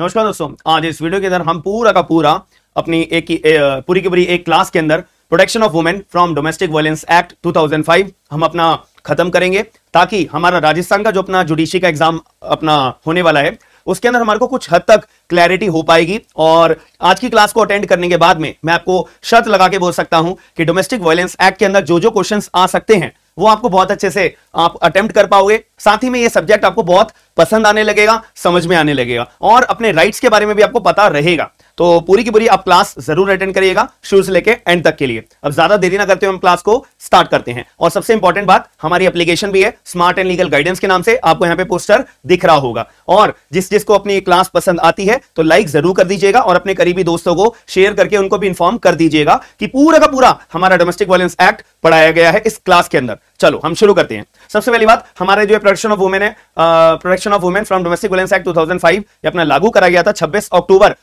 नमस्कार दोस्तों आज इस वीडियो के अंदर हम पूरा का पूरा अपनी एक ए, पूरी की पूरी एक क्लास के अंदर protection of women from domestic violence act 2005 हम अपना खत्म करेंगे ताकि हमारा राजस्थान का जो अपना जुडिशी का एग्जाम अपना होने वाला है उसके अंदर हमारे को कुछ हद तक क्लैरिटी हो पाएगी और आज की क्लास को अटेंड करने के बाद में मैं आपको शर्त लगा के बोल सकता हूं कि डोमेस्टिक वायलेंस एक्ट के अंदर जो जो क्वेश्चन आ सकते हैं वो आपको बहुत अच्छे से आप अटेम्प्ट कर पाओगे साथ ही में ये सब्जेक्ट आपको बहुत पसंद आने लगेगा समझ में आने लगेगा और अपने राइट्स के बारे में भी आपको पता रहेगा तो पूरी की पूरी आप क्लास जरूर अटेंड करिएगा शुरू से लेके एंड तक के लिए अब ज्यादा देरी ना करते हुए हम क्लास को स्टार्ट करते हैं और सबसे इंपॉर्टेंट बात हमारी एप्लीकेशन भी है स्मार्ट एंड लीगल गाइडेंस के नाम से आपको यहाँ पे पोस्टर दिख रहा होगा और जिस जिसको अपनी क्लास पसंद आती है तो लाइक जरूर कर दीजिएगा और अपने करीबी दोस्तों को शेयर करके उनको भी इन्फॉर्म कर दीजिएगा कि पूरा का पूरा हमारा डोमेस्टिक वायलेंस एक्ट पढ़ाया गया है इस क्लास के अंदर चलो हम शुरू करते हैं सबसे पहली बात हमारे जो प्रोडक्शन ऑफ वुमेन है production of women from domestic violence act 2005 ये अपना लागू करा गया था 26 अक्टूबर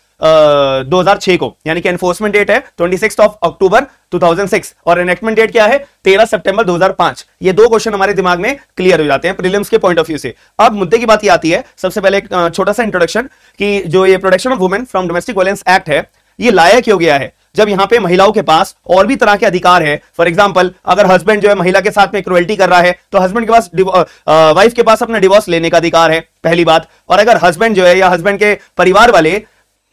दो हजार छह को यानी कि एनफोर्समेंट डेट है ट्वेंटी सिक्स ऑफ अक्टूबर 2006 और एनेक्टमेंट डेट क्या है 13 सितंबर 2005 ये दो क्वेश्चन हमारे दिमाग में क्लियर हो जाते हैं प्रीलिम्स के पॉइंट ऑफ व्यू से अब मुद्दे की बात ये आती है सबसे पहले एक छोटा सा इंट्रोडक्शन कि जो ये production of women from domestic violence act है ये लाया क्यों गया है जब यहाँ पे महिलाओं के पास और भी तरह के अधिकार हैं फॉर एग्जाम्पल अगर हस्बैंड जो है महिला के साथ में क्रुएल्टी कर रहा है तो हस्बैंड के पास वाइफ के पास अपना डिवोर्स लेने का अधिकार है पहली बात और अगर हस्बैंड जो है या हस्बैंड के परिवार वाले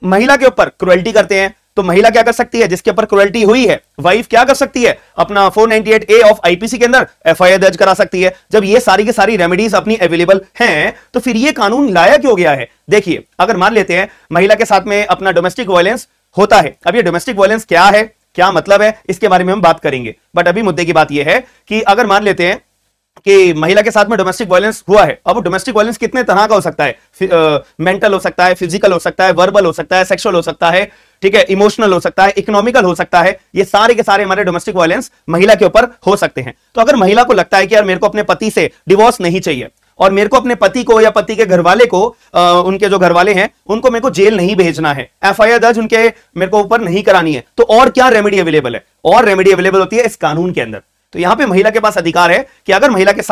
महिला के ऊपर क्रुअल्टी करते हैं तो महिला क्या कर सकती है जिसके ऊपर क्रुअल्टी हुई है वाइफ क्या कर सकती है अपना 498 ए ऑफ आईपीसी के अंदर एफआईआर दर्ज करा सकती है जब ये सारी की सारी रेमेडीज अपनी अवेलेबल हैं तो फिर ये कानून लाया क्यों गया है देखिए अगर मान लेते हैं महिला के साथ में अपना डोमेस्टिक वायलेंस होता है अब ये डोमेस्टिक वायलेंस क्या है क्या मतलब है इसके बारे में हम बात करेंगे बट अभी मुद्दे की बात यह है कि अगर मान लेते हैं कि महिला के साथ में डोमेस्टिक वायलेंस हुआ है अब डोमेस्टिक वायलेंस कितने तरह का हो सकता है मेंटल हो सकता है फिजिकल हो सकता है वर्बल हो सकता है सेक्सुअल हो सकता है ठीक है इमोशनल हो सकता है इकोनॉमिकल हो सकता है ये सारे के सारे हमारे डोमेस्टिक वायलेंस महिला के ऊपर हो सकते हैं तो अगर महिला को लगता है कि यार मेरे को अपने पति से डिवोर्स नहीं चाहिए और मेरे को अपने पति को या पति के घर वाले को आ, उनके जो घर वाले हैं उनको मेरे को जेल नहीं भेजना है एफ आई आर दर्ज उनके मेरे को ऊपर नहीं करानी है तो और क्या रेमेडी अवेलेबल है और रेमेडी अवेलेबल होती है इस कानून के अंदर तो यहां पे महिला के पास अधिकार है कि अगर महिला के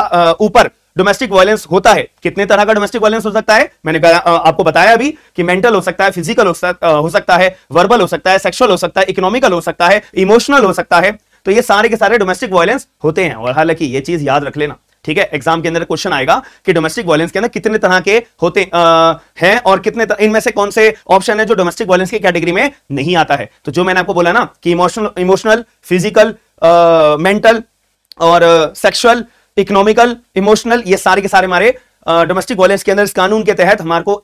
ऊपर डोमेस्टिक वायलेंस होता है कितने तरह का डोमेस्टिक वायलेंस हो सकता है मैंने आपको बताया अभी कि मेंटल हो सकता है फिजिकल हो, सक, हो सकता है वर्बल हो सकता है सेक्सुअल हो सकता है इकोनॉमिकल हो सकता है इमोशनल हो सकता है तो ये सारे के सारे डोमेस्टिक वायलेंस होते हैं और हालांकि ये चीज याद रख लेना ठीक है एग्जाम के अंदर क्वेश्चन आएगा कि डोमेस्टिक वायलेंस के अंदर कितने तरह के होते आ, हैं और कितने इनमें से कौन से ऑप्शन है जो डोमेस्टिक वायलेंस की कैटेगरी में नहीं आता है तो जो मैंने आपको बोला ना कि इमोशनल इमोशनल फिजिकल मेंटल और सेक्सुअल इकोनॉमिकल इमोशनल ये सारे के सारे हमारे डोमेस्टिक वायलेंस के अंदर इस कानून के तहत हमारे को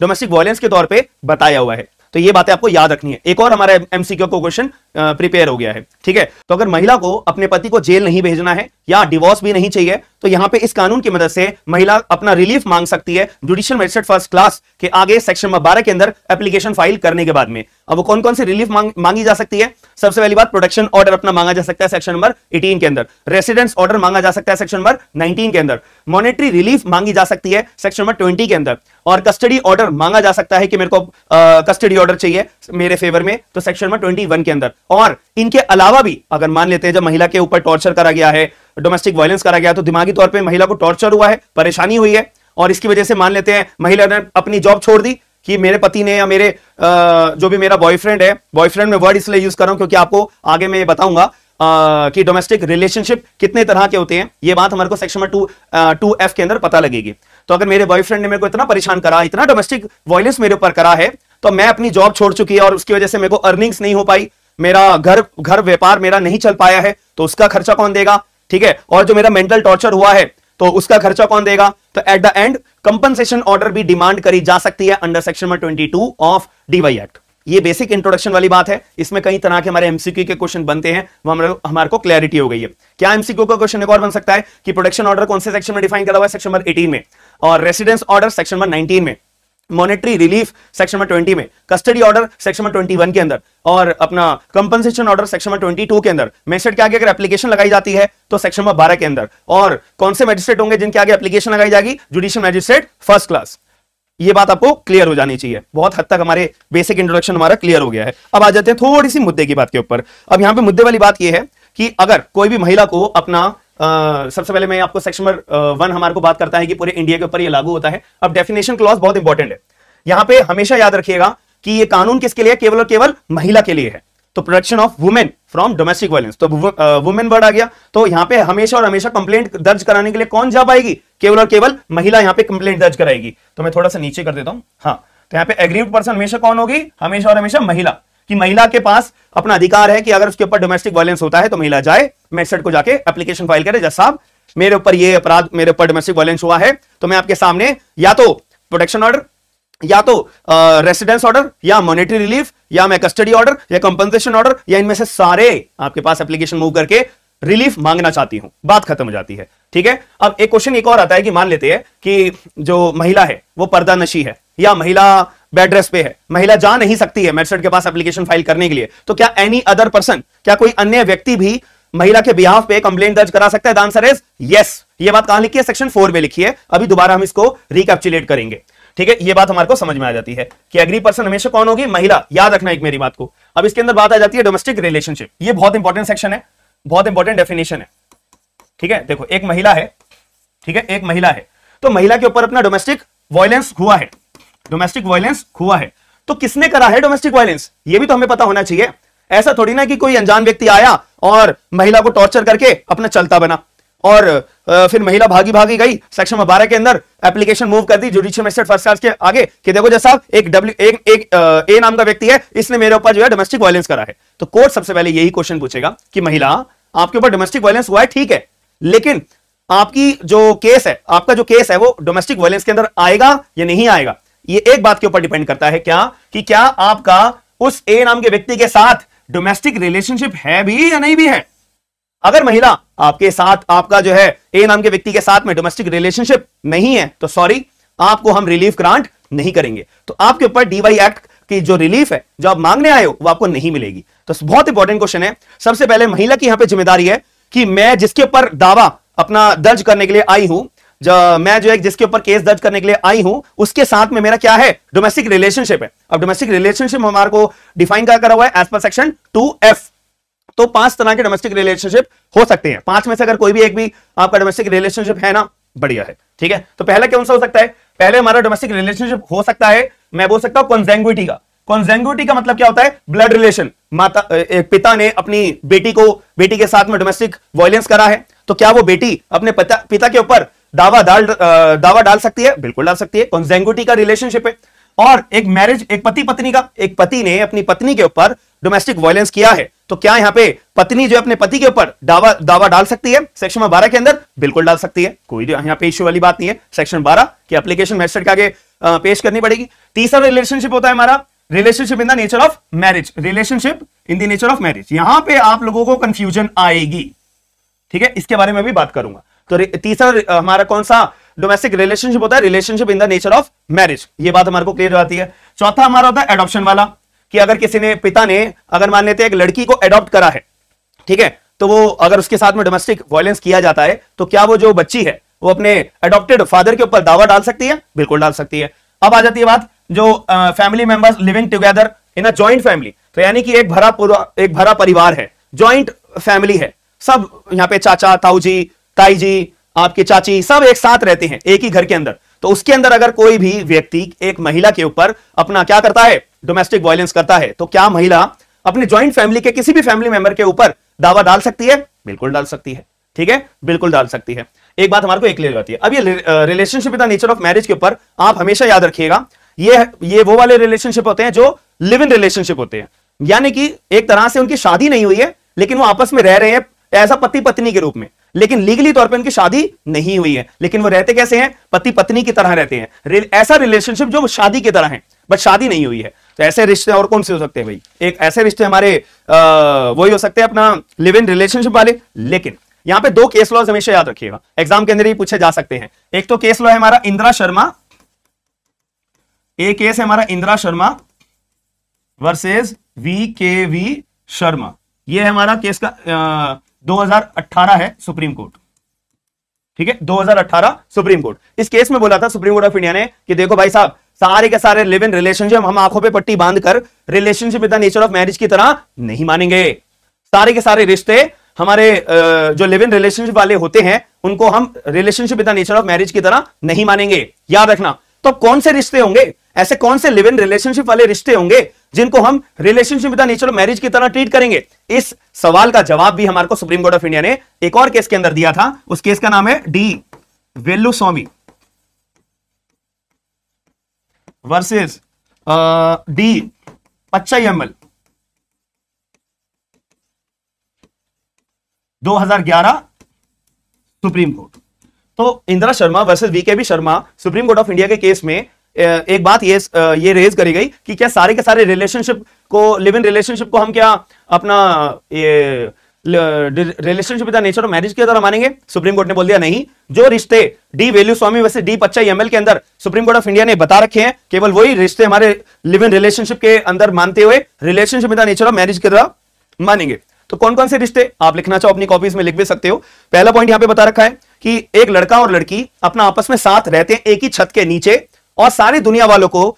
डोमेस्टिक वायलेंस के तौर पे बताया हुआ है तो ये बातें आपको याद रखनी है एक और हमारा एमसीक्यू को क्वेश्चन प्रिपेयर हो गया है ठीक है तो अगर महिला को अपने पति को जेल नहीं भेजना है या डिवोर्स भी नहीं चाहिए तो यहां पे इस कानून की मदद से महिला अपना रिलीफ मांग सकती है जुडिशियल मजिस्ट्रेट फर्स्ट क्लास के आगे सेक्शन बारह के अंदर एप्लीकेशन फाइल करने के बाद में अब वो कौन कौन सी रिलीफ मांग, मांगी जा सकती है सबसे पहली बात प्रोटेक्शन ऑर्डर अपना मांगा जा सकता है सेक्शन नंबर 18 के अंदर रेसिडेंस ऑर्डर मांगा जा सकता है सेक्शन नंबर 19 के अंदर मॉनेटरी रिलीफ मांगी जा सकती है सेक्शन नंबर 20 के अंदर और कस्टडी ऑर्डर मांगा जा सकता है कि मेरे को कस्टडी ऑर्डर चाहिए मेरे फेवर में तो सेक्शन नंबर ट्वेंटी के अंदर और इनके अलावा भी अगर मान लेते हैं जब महिला के ऊपर टॉर्चर करा गया है डोमेस्टिक वायलेंस करा गया तो दिमागी तौर पर महिला को टॉर्चर हुआ है परेशानी हुई है और इसकी वजह से मान लेते हैं महिला ने अपनी जॉब छोड़ दी कि मेरे पति ने या मेरे जो भी मेरा बॉयफ्रेंड है बॉयफ्रेंड में वर्ड इसलिए यूज कर रहा हूं क्योंकि आपको आगे मैं बताऊंगा कि डोमेस्टिक रिलेशनशिप कितने तरह के होते हैं ये बात हमारे को सेक्शन में टू टू एफ के अंदर पता लगेगी तो अगर मेरे बॉयफ्रेंड ने मेरे को इतना परेशान करा इतना डोमेस्टिक वॉयलेंस मेरे ऊपर करा है तो मैं अपनी जॉब छोड़ चुकी है और उसकी वजह से मेरे को अर्निंग्स नहीं हो पाई मेरा घर घर व्यापार मेरा नहीं चल पाया है तो उसका खर्चा कौन देगा ठीक है और जो मेरा मेंटल टॉर्चर हुआ है तो उसका खर्चा कौन देगा तो at the end compensation order भी डिमांड करी जा सकती है under section number two of DV act ये बेसिक इंट्रोडक्शन वाली बात है इसमें कई तरह के हमारे एमसीक्यू के क्वेश्चन बनते हैं वो हमारे हमारे को क्लैरिटी हो गई है क्या एमसीक्यू का क्वेश्चन एक और बन सकता है कि प्रोडक्शन ऑर्डर कौन से सेक्शन में डिफाइन करा हुआ है सेक्शन नंबर 18 में और रेसिडेंस ऑर्डर सेक्शन नंबर 19 में मॉनेटरी रिलीफ सेक्शन नंबर 20 में कस्टडी ऑर्डर सेक्शन नंबर 21 के अंदर और अपना कंपनसेशन ऑर्डर सेक्शन नंबर 22 के अंदर मैजिस्ट्रेट के आगे अगर एप्लीकेशन लगाई जाती है तो सेक्शन नंबर बारह के अंदर और कौन से मजिस्ट्रेट होंगे जिनके आगे एप्लीकेशन लगाई जाएगी जुडिशियल मजिस्ट्रेट फर्स्ट क्लास ये बात आपको क्लियर हो जानी चाहिए बहुत हद तक हमारे बेसिक इंट्रोडक्शन हमारा क्लियर हो गया है अब आ जाते हैं थोड़ी सी मुद्दे की बात के ऊपर अब यहाँ पे मुद्दे वाली बात यह है कि अगर कोई भी महिला को अपना सबसे पहले मैं आपको सेक्शन नंबर वन हमारे को बात करता है कि पूरे इंडिया के ऊपर ये लागू होता है अब डेफिनेशन क्लॉज बहुत इंपॉर्टेंट है यहां पे हमेशा याद रखिएगा कि ये कानून किसके लिए केवल और केवल महिला के लिए है तो protection of women from domestic violence तो वुमेन वर्ड आ गया तो यहां पे हमेशा और हमेशा कंप्लेंट दर्ज कराने के लिए कौन जा पाएगी केवल और केवल महिला यहां पे कंप्लेंट दर्ज कराएगी तो मैं थोड़ा सा नीचे कर देता हूं हाँ तो यहां पे एग्रीव पर्सन हमेशा कौन होगी हमेशा और हमेशा महिला कि महिला के पास अपना अधिकार है कि अगर उसके ऊपर डोमेस्टिक वायलेंस होता है तो महिला जाए मैजिस्ट्रेट को जाके एप्लीकेशन फाइल करे जज साहब मेरे ऊपर ये अपराध मेरे ऊपर डोमेस्टिक वायलेंस हुआ है तो मैं आपके सामने या तो प्रोटेक्शन ऑर्डर या तो रेसिडेंस uh, ऑर्डर या मॉनेटरी रिलीफ या मैं कस्टडी ऑर्डर या कंपनसेशन ऑर्डर या इनमें से सारे आपके पास एप्लीकेशन मूव करके रिलीफ मांगना चाहती हूं बात खत्म हो जाती है ठीक है अब एक क्वेश्चन एक और आता है कि मान लेते हैं कि जो महिला है वो पर्दा नशी है या महिला बेड रेस्ट पे है महिला जा नहीं सकती है मेडसेट के पास एप्लीकेशन फाइल करने के लिए तो क्या एनी अदर पर्सन क्या कोई अन्य व्यक्ति भी महिला के बिहाव पे कंप्लेन दर्ज करा सकता है आंसर इज यस ये बात कहां लिखी है सेक्शन फोर में लिखी है अभी दोबारा हम इसको रिकेप्चुलेट करेंगे ठीक है ये बात हमारे को समझ में आ जाती है कि एग्री पर्सन हमेशा कौन होगी महिला याद रखना एक मेरी बात को अब इसके अंदर बात आ जाती है डोमेस्टिक रिलेशनशिप ये बहुत इंपॉर्टेंट सेक्शन है बहुत इंपॉर्टेंट डेफिनेशन है ठीक है देखो एक महिला है ठीक है एक महिला है तो महिला के ऊपर अपना डोमेस्टिक वॉयलेंस हुआ है डोमेस्टिक वायलेंस हुआ है तो किसने करा है डोमेस्टिक वायलेंस ये भी तो हमें पता होना चाहिए ऐसा थोड़ी ना कि कोई अनजान व्यक्ति आया और महिला को टॉर्चर करके अपना चलता बना और फिर महिला भागी भागी गई सेक्शन बारह के अंदर एप्लीकेशन मूव कर दी जुडिशियल फर्स्ट क्लास के आगे कि देखो जैसा एक डब्ल्यू एक एक ए नाम का व्यक्ति है इसने मेरे ऊपर जो है डोमेस्टिक वायलेंस करा है तो कोर्ट सबसे पहले यही क्वेश्चन पूछेगा कि महिला आपके ऊपर डोमेस्टिक वायलेंस हुआ है ठीक है लेकिन आपकी जो केस है आपका जो केस है वो डोमेस्टिक वायलेंस के अंदर आएगा या नहीं आएगा ये एक बात के ऊपर डिपेंड करता है क्या कि क्या आपका उस ए नाम के व्यक्ति के साथ डोमेस्टिक रिलेशनशिप है भी या नहीं भी है अगर महिला आपके साथ आपका जो है ए नाम के व्यक्ति के साथ में डोमेस्टिक रिलेशनशिप नहीं है तो सॉरी आपको हम रिलीफ ग्रांट नहीं करेंगे तो आपके ऊपर डीवाई एक्ट की जो रिलीफ है जो आप मांगने आए हो वो आपको नहीं मिलेगी तो बहुत इंपॉर्टेंट क्वेश्चन है सबसे पहले महिला की यहां पर जिम्मेदारी है कि मैं जिसके ऊपर दावा अपना दर्ज करने के लिए आई हूं जो, मैं जो है जिसके ऊपर केस दर्ज करने के लिए आई हूं उसके साथ में मेरा क्या है डोमेस्टिक रिलेशनशिप है अब डोमेस्टिक रिलेशनशिप हमारे को डिफाइन क्या करा हुआ है एज पर सेक्शन टू एफ तो पांच तरह के डोमेस्टिक रिलेशनशिप हो सकते हैं पांच में से अगर कोई भी एक भी आपका डोमेस्टिक रिलेशनशिप है ना बढ़िया है ठीक है तो पहला कौन सा हो सकता है पहले हमारा डोमेस्टिक रिलेशनशिप हो सकता है मैं बोल सकता हूं कॉन्जेंगुटी का कॉन्जेंगुटी का मतलब क्या होता है ब्लड रिलेशन माता एक पिता ने अपनी बेटी को बेटी के साथ में डोमेस्टिक वायलेंस करा है तो क्या वो बेटी अपने पिता के ऊपर दावा डाल दावा डाल सकती है बिल्कुल डाल सकती है कॉन्जेंगुटी का रिलेशनशिप है और एक मैरिज एक पति पत्नी का एक पति ने अपनी पत्नी के ऊपर डोमेस्टिक वायलेंस किया है तो क्या यहां पे पत्नी जो अपने पति के ऊपर दावा दावा डाल सकती है सेक्शन बारह के अंदर बिल्कुल डाल सकती है कोई यहां पे इश्यू वाली बात नहीं है सेक्शन बारह की एप्लीकेशन मैजिस्ट्रेट के आगे पेश करनी पड़ेगी तीसरा रिलेशनशिप होता है हमारा relationship in the nature of marriage relationship in the nature of marriage यहां पर आप लोगों को कंफ्यूजन आएगी ठीक है इसके बारे में भी बात करूंगा तो तीसरा हमारा कौन सा डोमेस्टिक रिलेशनशिप होता है relationship in the nature of marriage ये बात हमारे को क्लियर हो जाती है चौथा हमारा होता है एडोप्शन वाला कि अगर किसी ने पिता ने अगर मान लेते हैं एक लड़की को एडॉप्ट करा है ठीक है तो वो अगर उसके साथ में डोमेस्टिक वायलेंस किया जाता है तो क्या वो जो बच्ची है वो अपने एडॉप्टेड फादर के ऊपर दावा डाल सकती है बिल्कुल डाल सकती है अब आ जाती है बात जो family members living together in a joint family तो यानी कि एक भरा पूरा एक भरा परिवार है ज्वाइंट फैमिली है सब यहाँ पे चाचा ताऊजी जी ताई जी आपके चाची सब एक साथ रहते हैं एक ही घर के अंदर तो उसके अंदर अगर कोई भी व्यक्ति एक महिला के ऊपर अपना क्या करता है डोमेस्टिक वायलेंस करता है तो क्या महिला अपनी ज्वाइंट फैमिली के किसी भी फैमिली मेंबर के ऊपर दावा डाल सकती है बिल्कुल डाल सकती है ठीक है बिल्कुल डाल सकती है एक बात हमारे को एक रहती है अब ये relationship the nature of marriage के ऊपर आप हमेशा याद रखिएगा ये ये वो वाले रिलेशनशिप होते हैं जो लिव इन रिलेशनशिप होते हैं यानी कि एक तरह से उनकी शादी नहीं हुई है लेकिन वो आपस में रह रहे हैं ऐसा पति पत्नी के रूप में लेकिन लीगली तौर पर उनकी शादी नहीं हुई है लेकिन वो रहते कैसे हैं पति पत्नी की तरह रहते हैं रे, ऐसा रिलेशनशिप जो शादी की तरह है बट शादी नहीं हुई है तो ऐसे रिश्ते और कौन से हो सकते हैं भाई एक ऐसे रिश्ते हमारे वही हो सकते हैं अपना लिव इन रिलेशनशिप वाले लेकिन यहाँ पे दो केस लॉज हमेशा याद रखिएगा एग्जाम के अंदर ही पूछे जा सकते हैं एक तो केस लॉ है हमारा इंदिरा शर्मा एक केस है हमारा Indira Sharma versus V K V Sharma ये हमारा केस का 2018 है सुप्रीम कोर्ट ठीक है 2018 सुप्रीम कोर्ट इस केस में बोला था सुप्रीम कोर्ट ऑफ इंडिया ने कि देखो भाई साहब सारे के सारे लिव इन रिलेशनशिप हम आंखों पे पट्टी बांधकर relationship with the nature of marriage की तरह नहीं मानेंगे सारे के सारे रिश्ते हमारे जो लिव इन रिलेशनशिप वाले होते हैं उनको हम relationship with the nature of marriage की तरह नहीं मानेंगे याद रखना तो कौन से रिश्ते होंगे ऐसे कौन से लिव इन रिलेशनशिप वाले रिश्ते होंगे जिनको हम रिलेशनशिप विद नेचुरल मैरिज की तरह ट्रीट करेंगे इस सवाल का जवाब भी हमारे को सुप्रीम कोर्ट ऑफ इंडिया ने एक और केस के अंदर दिया था उस केस का नाम है D Velusamy versus D Patchaiammal हजार 2011 सुप्रीम कोर्ट तो इंदिरा शर्मा वर्सेस वीके भी Sharma supreme court of India के केस में एक बात ये ये रेज करी गई कि क्या सारे के सारे रिलेशनशिप को लिव इन रिलेशनशिप को हम क्या अपना ये रिलेशनशिप इधर नेचर ऑफ मैरिज के द्वारा मानेंगे सुप्रीम कोर्ट ने बोल दिया नहीं जो रिश्ते डी वैल्यू स्वामी वैसे डी पच्चा एमएल के अंदर सुप्रीम कोर्ट ऑफ इंडिया ने बता रखे हैं केवल वही रिश्ते हमारे लिव इन रिलेशनशिप के अंदर मानते हुए रिलेशनशिप इधर नेचर ऑफ मैरिज के द्वारा मानेंगे तो कौन कौन से रिश्ते आप लिखना चाहो अपनी कॉपीज में लिख भी सकते हो पहला पॉइंट यहां पे बता रखा है कि एक लड़का और लड़की अपना आपस में साथ रहते हैं एक ही छत के नीचे और सारी दुनिया वालों को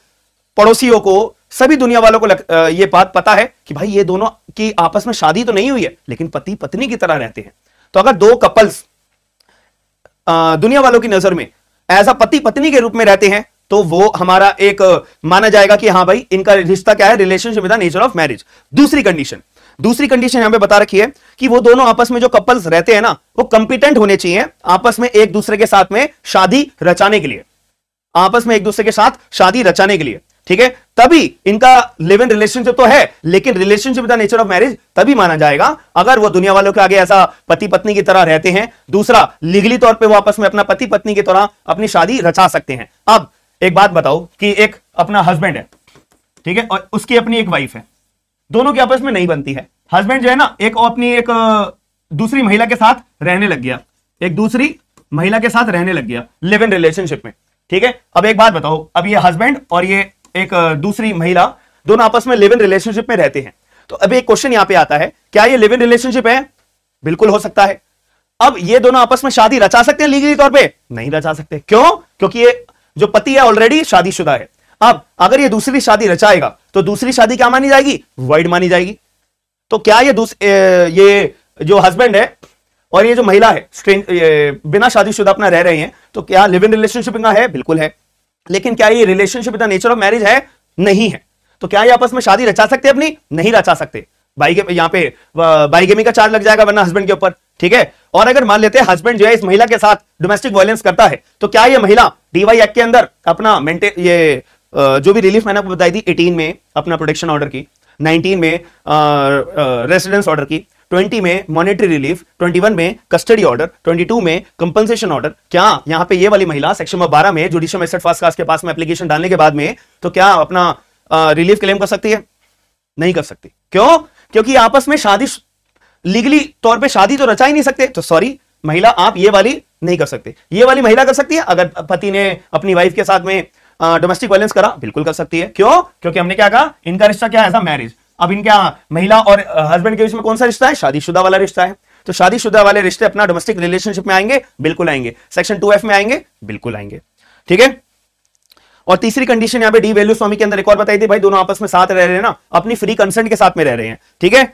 पड़ोसियों को सभी दुनिया वालों को लग, ये बात पता है कि भाई ये दोनों की आपस में शादी तो नहीं हुई है लेकिन पति पत्नी की तरह रहते हैं तो अगर दो कपल्स दुनिया वालों की नजर में एज अ पति पत्नी के रूप में रहते हैं तो वो हमारा एक माना जाएगा कि हाँ भाई इनका रिश्ता क्या है relationship with nature of marriage दूसरी कंडीशन दूसरी कंडीशन यहां पे बता रखी है कि वो दोनों आपस में जो कपल्स रहते हैं ना वो कंपिटेंट होने चाहिए आपस में एक दूसरे के साथ में शादी रचाने के लिए आपस में एक दूसरे के साथ शादी रचाने के लिए ठीक है तभी इनका लिव इन रिलेशनशिप तो है लेकिन relationship the nature of marriage तभी माना जाएगा अगर वो दुनिया वालों के आगे ऐसा पति पत्नी की तरह रहते हैं दूसरा लीगली तौर पे वो आपस में अपना पति पत्नी की तरह अपनी शादी रचा सकते हैं अब एक बात बताओ कि एक अपना हस्बैंड है ठीक है और उसकी अपनी एक वाइफ है दोनों की आपस में नहीं बनती है हस्बैंड जो है ना एक अपनी एक दूसरी महिला के साथ रहने लग गया एक दूसरी महिला के साथ रहने लग गया लिव इन रिलेशनशिप में ठीक है अब एक बात बताओ अब ये हस्बैंड और ये एक दूसरी महिला दोनों आपस में लिव इन रिलेशनशिप में रहते हैं तो अब एक क्वेश्चन यहां पे आता है क्या ये लिव इन रिलेशनशिप है बिल्कुल हो सकता है अब ये दोनों आपस में शादी रचा सकते हैं लीगली तौर पे नहीं रचा सकते क्यों क्योंकि ये जो पति है ऑलरेडी शादीशुदा है अब अगर ये दूसरी शादी रचाएगा तो दूसरी शादी क्या मानी जाएगी वाइड मानी जाएगी तो क्या ये ये जो हस्बैंड है और ये जो महिला है बिना शादीशुदा अपना रह रहे हैं तो क्या लिव इन रिलेशनशिप है बिल्कुल है लेकिन क्या ये relationship the nature of marriage है नहीं है तो क्या ये आपस में शादी रचा सकते अपनी नहीं रचा सकते यहाँ पे बाईगेमी का चार्ज लग जाएगा वरना हस्बैंड के ऊपर ठीक है और अगर मान लेते हैं हस्बैंड जो है इस महिला के साथ डोमेस्टिक वायलेंस करता है तो क्या ये महिला डीवाई एक्ट के अंदर अपना मेंटेन ये जो भी रिलीफ मैंने आपको बताई थी 18 में अपना प्रोटेक्शन ऑर्डर की 19 में रेसिडेंस ऑर्डर की ट्वेंटी में मॉनिटरी रिलीफ ट्वेंटी वन में कस्टडी ऑर्डर ट्वेंटी टू में कंपनसेशन ऑर्डर क्या यहाँ पे ये वाली महिला सेक्शन नंबर में जुडिशियल मैसेट फास्ट कास्ट के पास में एप्लीकेशन डालने के बाद में तो क्या अपना रिलीफ क्लेम कर सकती है नहीं कर सकती क्यों क्योंकि आपस में शादी लीगली तौर पर शादी तो रचा ही नहीं सकते तो सॉरी महिला आप ये वाली नहीं कर सकते ये वाली महिला कर सकती है अगर पति ने अपनी वाइफ के साथ में डोमेस्टिक वायलेंस करा बिल्कुल कर सकती है क्यों क्योंकि हमने क्या कहा इनका रिश्ता क्या है मैरिज अब इनका महिला और हस्बैंड के बीच में कौन सा रिश्ता है शादीशुदा वाला रिश्ता है तो शादीशुदा वाले रिश्ते अपना डोमेस्टिक रिलेशनशिप में आएंगे बिल्कुल आएंगे सेक्शन टू एफ में आएंगे बिल्कुल आएंगे ठीक है और तीसरी कंडीशन यहाँ पे डी वैल्यू स्वामी के अंदर एक और बताई थी भाई दोनों आपस में साथ रह रहे हैं ना अपनी फ्री कंसेंट के साथ में रह रहे हैं ठीक है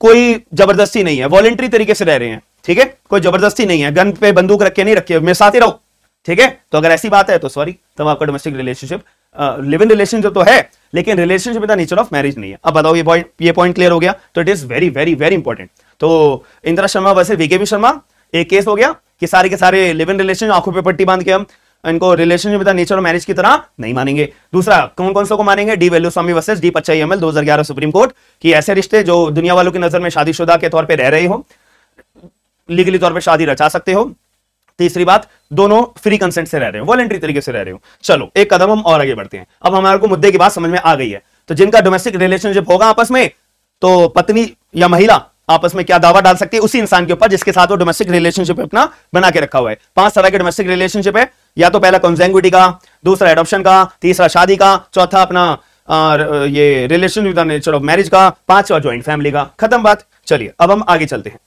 कोई जबरदस्ती नहीं है वॉलेंट्री तरीके से रह रहे हैं ठीक है कोई जबरदस्ती नहीं है गन पे बंदूक रख के नहीं रखी मेरे साथ ही रहो ठीक है तो अगर ऐसी बात है तो सॉरी तब तो आपका domestic relationship live in relationship तो है लेकिन relationship in nature of marriage नहीं है अब बताओ ये पॉइंट ये पॉइंट क्लियर हो गया तो it is very very very important तो इंदिरा शर्मा वैसे वीके शर्मा एक केस हो गया कि सारे के सारे लिव इन रिलेशन आंखों पर पट्टी बांध के हम इनको relationship with nature of marriage की तरह नहीं मानेंगे दूसरा कौन कौन सा को मानेंगे D Velusamy versus D Patchaiammal दो हजार ग्यारह सुप्रीम कोर्ट कि ऐसे रिश्ते जो दुनिया वालों की नजर में शादीशुदा के तौर पर रह रहे हो लीगली तौर पर शादी रचा सकते हो तीसरी बात दोनों फ्री कंसेंट से रह रहे हो वॉलेंट्री तरीके से रह रहे हो चलो एक कदम हम और आगे बढ़ते हैं अब हमारे को मुद्दे की बात समझ में आ गई है तो जिनका डोमेस्टिक रिलेशनशिप होगा आपस में तो पत्नी या महिला आपस में क्या दावा डाल सकती है उसी इंसान के ऊपर जिसके साथ वो डोमेस्टिक रिलेशनशिप अपना बना के रखा हुआ है पांच तरह के डोमेस्टिक रिलेशनशिप है या तो पहला कॉन्जेंगुटी का दूसरा एडोप्शन का तीसरा शादी का चौथा अपना आ, ये relation with nature of marriage का पांचवा ज्वाइंट फैमिली का खत्म बात चलिए अब हम आगे चलते हैं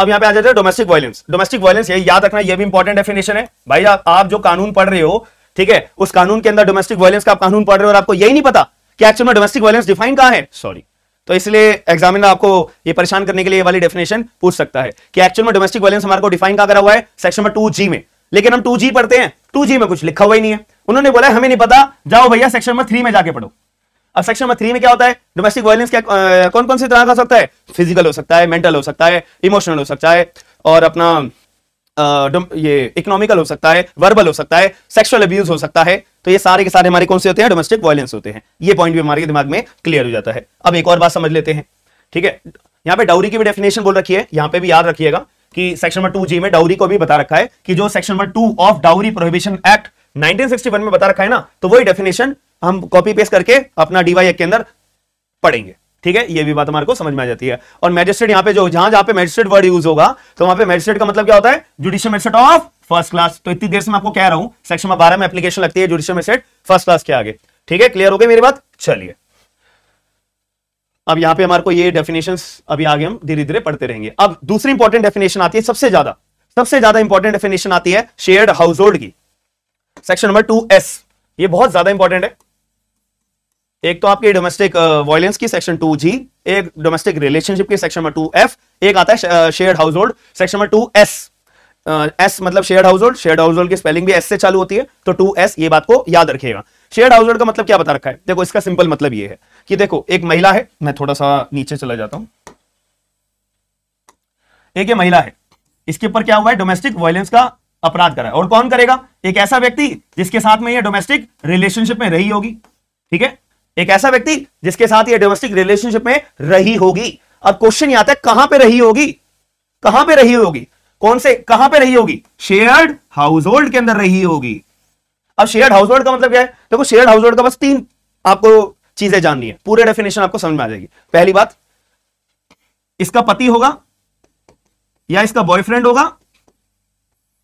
अब यहाँ पे आ जाते हैं डोमेस्टिक वायलेंस डोमेस्टिक वायलेंस ये याद रखना ये भी इंपॉर्टेंट डेफिनेशन है भाई आप, आप जो कानून पढ़ रहे हो ठीक है उस कानून के अंदर डोमेस्टिक वायलेंस का आप कानून पढ़ रहे हो और आपको यही नहीं पता कि एक्चुअल में डोमेस्टिक वायलेंस डिफाइन कहा है सॉरी तो इसलिए एग्जामिनर आपको ये परेशान करने के लिए वाली डेफिनेशन पूछ सकता है कि एक्चुअल में डोमेस्टिक वायलेंस हमारे को डिफाइन कहा करा हुआ है सेक्शन नंबर टू में लेकिन हम टू पढ़ते हैं टू में कुछ लिखा हुआ ही नहीं है उन्होंने बोला हमें नहीं पता जाओ भैया सेक्शन नंबर थ्री में जाके पढ़ो अब सेक्शन नंबर थ्री में क्या होता है डोमेस्टिक वायलेंस क्या कौन कौन से तरह का सकता है फिजिकल हो सकता है मेंटल हो सकता है इमोशनल हो सकता है और अपना ये इकोनॉमिकल हो सकता है वर्बल हो सकता है सेक्सुअल अब्यूज हो सकता है तो ये सारे के सारे हमारे कौन से होते हैं डोमेस्टिक वायलेंस होते हैं ये पॉइंट भी हमारे दिमाग में क्लियर हो जाता है अब एक और बात समझ लेते हैं ठीक है यहाँ पे डाउरी की भी डेफिनेशन बोल रखी है यहाँ पे भी याद रखिएगा कि सेक्शन नंबर टू जी में डाउरी को भी बता रखा है कि जो section number two of dowry prohibition act 1961 में बता रखा है ना तो वही डेफिनेशन हम कॉपी पेस्ट करके अपना डीवाई के अंदर पढ़ेंगे ठीक है ये भी बात हमारे को समझ में आ जाती है और मैजिस्ट्रेट यहाँ पे जो जहां जहां पे मैजिस्ट्रेट वर्ड यूज होगा तो वहां पे मैजिस्ट्रेट का मतलब क्या होता है judicial magistrate of first class तो इतनी देर से मैं आपको कह रहा हूं सेक्शन में बारह में एप्लीकेशन लगती है जुडिशियल मैजिस्ट्रेट फर्स्ट क्लास के आगे ठीक है क्लियर हो गई मेरी बात चलिए अब यहां पर हमारे को ये डेफिनेशन अभी आगे हम धीरे धीरे पढ़ते रहेंगे अब दूसरी इंपॉर्टेंट डेफिनेशन आती है सबसे ज्यादा सबसे ज्यादा इंपॉर्टेंट डेफिनेशन आती है शेयर हाउस होल्ड की सेक्शन नंबर टू एस ये बहुत ज्यादा इंपॉर्टेंट है एक तो आपके डोमेस्टिक वायलेंस uh, की सेक्शन टू जी एक डोमेस्टिक रिलेशनशिप की सेक्शन नंबर टू एफ एक आता है share house household section number two S S मतलब share house household share house household की स्पेलिंग भी एस से चालू होती है तो टू एस ये बात को याद रखिएगा शेयर हाउस होल्ड का मतलब क्या बता रखा है देखो इसका सिंपल मतलब ये है कि देखो एक महिला है मैं थोड़ा सा नीचे चला जाता हूं एक ये महिला है इसके ऊपर क्या हुआ है डोमेस्टिक वायलेंस का अपराध करा है और कौन करेगा एक ऐसा व्यक्ति जिसके साथ में ये डोमेस्टिक रिलेशनशिप में रही होगी ठीक है एक ऐसा व्यक्ति जिसके साथ ये डोमेस्टिक रिलेशनशिप में रही होगी अब क्वेश्चन आता है कहां पे रही होगी कहां पे रही होगी कौन से कहां पे रही होगी शेयर्ड हाउस होल्ड के अंदर रही होगी अब शेयर्ड हाउस होल्ड का मतलब क्या है देखो शेयर्ड हाउस होल्ड का बस तीन आपको चीजें जाननी है पूरे डेफिनेशन आपको समझ में आ जाएगी पहली बात इसका पति होगा या इसका बॉयफ्रेंड होगा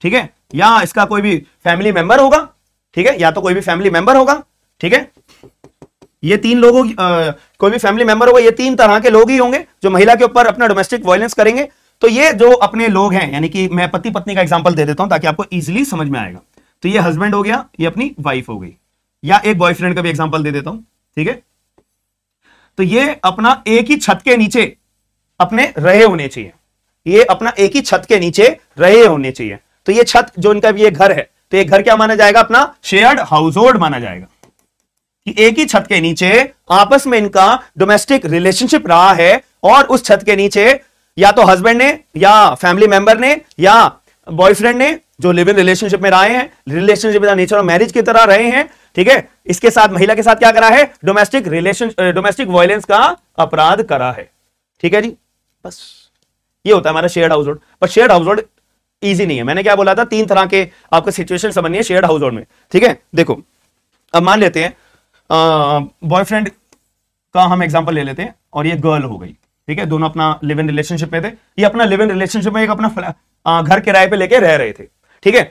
ठीक है या इसका कोई भी फैमिली मेंबर होगा ठीक है या तो कोई भी फैमिली मेंबर होगा ठीक है ये तीन लोगों कोई भी फैमिली मेंबर होगा ये तीन तरह के लोग ही होंगे जो महिला के ऊपर अपना डोमेस्टिक वायलेंस करेंगे तो ये जो अपने लोग हैं यानी कि मैं पति पत्नी का एग्जाम्पल दे देता हूं ताकि आपको इजिली समझ में आएगा तो ये हस्बैंड हो गया ये अपनी वाइफ हो गई या एक बॉयफ्रेंड का भी एग्जाम्पल दे देता हूं ठीक है तो ये अपना एक ही छत के नीचे अपने रहे होने चाहिए ये अपना एक ही छत के नीचे रहे होने चाहिए तो ये छत जो इनका ये घर है तो ये घर क्या माना जाएगा अपना शेयर्ड हाउस होल्ड माना जाएगा कि एक ही छत के नीचे आपस में इनका डोमेस्टिक रिलेशनशिप रहा है और उस छत के नीचे या तो हस्बैंड ने या फैमिली मेंबर ने या बॉयफ्रेंड ने जो लिव इन रिलेशनशिप में रहे हैं रिलेशनशिप नेचर ऑफ मैरिज की तरह रहे हैं ठीक है इसके साथ महिला के साथ क्या करा है डोमेस्टिक रिलेशन डोमेस्टिक वायलेंस का अपराध करा है ठीक है जी बस ये होता है हमारा शेयर हाउस होल्ड पर शेयर हाउस होल्ड ईजी नहीं है मैंने क्या बोला था तीन तरह के आपका सिचुएशन समझनी है शेयर हाउस होल्ड में ठीक है देखो अब मान लेते हैं बॉयफ्रेंड का हम एग्जाम्पल ले लेते हैं और ये गर्ल हो गई ठीक है दोनों अपना लिव इन रिलेशनशिप में थे ये अपना लिव इन रिलेशनशिप में एक अपना आ, घर किराए पे लेके रह रहे थे ठीक है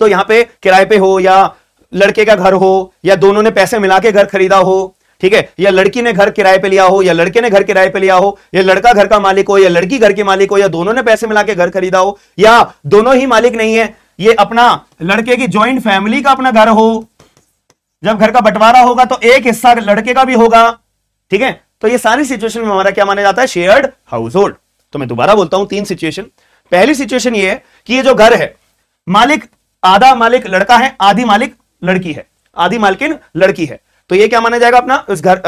तो यहाँ पे किराए पे हो या लड़के का घर हो या दोनों ने पैसे मिला के घर खरीदा हो ठीक है या लड़की ने घर किराए पे लिया हो या लड़के ने घर किराए पे लिया हो या लड़का घर का मालिक हो या लड़की घर के मालिक हो या दोनों ने पैसे मिला के घर खरीदा हो या दोनों ही मालिक नहीं है ये अपना लड़के की ज्वाइंट फैमिली का अपना घर हो जब घर का बंटवारा होगा तो एक हिस्सा लड़के का भी होगा ठीक है तो ये सारी सिचुएशन में हमारा क्या माना जाता है शेयर्ड हाउस होल्ड तो मैं दोबारा बोलता हूं तीन सिचुएशन पहली सिचुएशन ये है कि ये जो घर है मालिक आधा मालिक लड़का है आधी मालिक लड़की है आधी मालकिन लड़की है तो ये क्या माना जाएगा अपना उस घर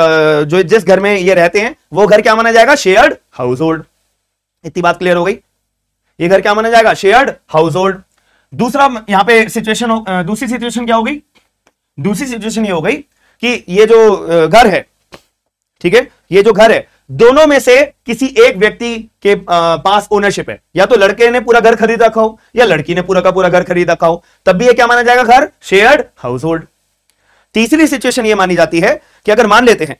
जो जिस घर में ये रहते हैं वो घर क्या माना जाएगा शेयर्ड हाउस होल्ड इतनी बात क्लियर हो गई ये घर क्या माना जाएगा शेयर्ड हाउस होल्ड दूसरा यहां पे सिचुएशन दूसरी सिचुएशन क्या हो गई दूसरी सिचुएशन ये हो गई कि ये जो घर है ठीक है ये जो घर है दोनों में से किसी एक व्यक्ति के पास ओनरशिप है या तो लड़के ने पूरा घर खरीद रखा हो या लड़की ने पूरा का पूरा घर खरीद रखा हो तब भी ये क्या माना जाएगा घर शेयर्ड हाउस होल्ड तीसरी सिचुएशन ये मानी जाती है कि अगर मान लेते हैं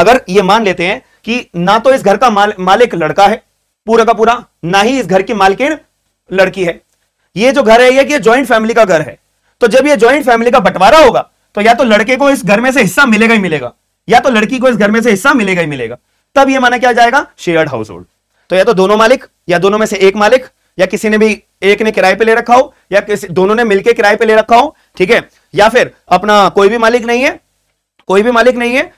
अगर ये मान लेते हैं कि ना तो इस घर का माल, मालिक लड़का है पूरा का पूरा ना ही इस घर की मालकिन लड़की है ये जो घर है ये कि ज्वाइंट फैमिली का घर है तो जब यह ज्वाइंट फैमिली का बंटवारा होगा तो या तो लड़के को इस घर में से हिस्सा मिलेगा ही मिलेगा या तो लड़की को इस घर में से हिस्सा मिलेगा ही मिलेगा तब यह माना क्या जाएगा शेयर्ड हाउस होल्ड तो या तो दोनों मालिक या दोनों में से एक मालिक या किसी ने भी एक ने किराए पे ले रखा हो या किसी दोनों ने मिलकर किराए पे ले रखा हो ठीक है या फिर अपना कोई भी मालिक नहीं है कोई भी मालिक नहीं है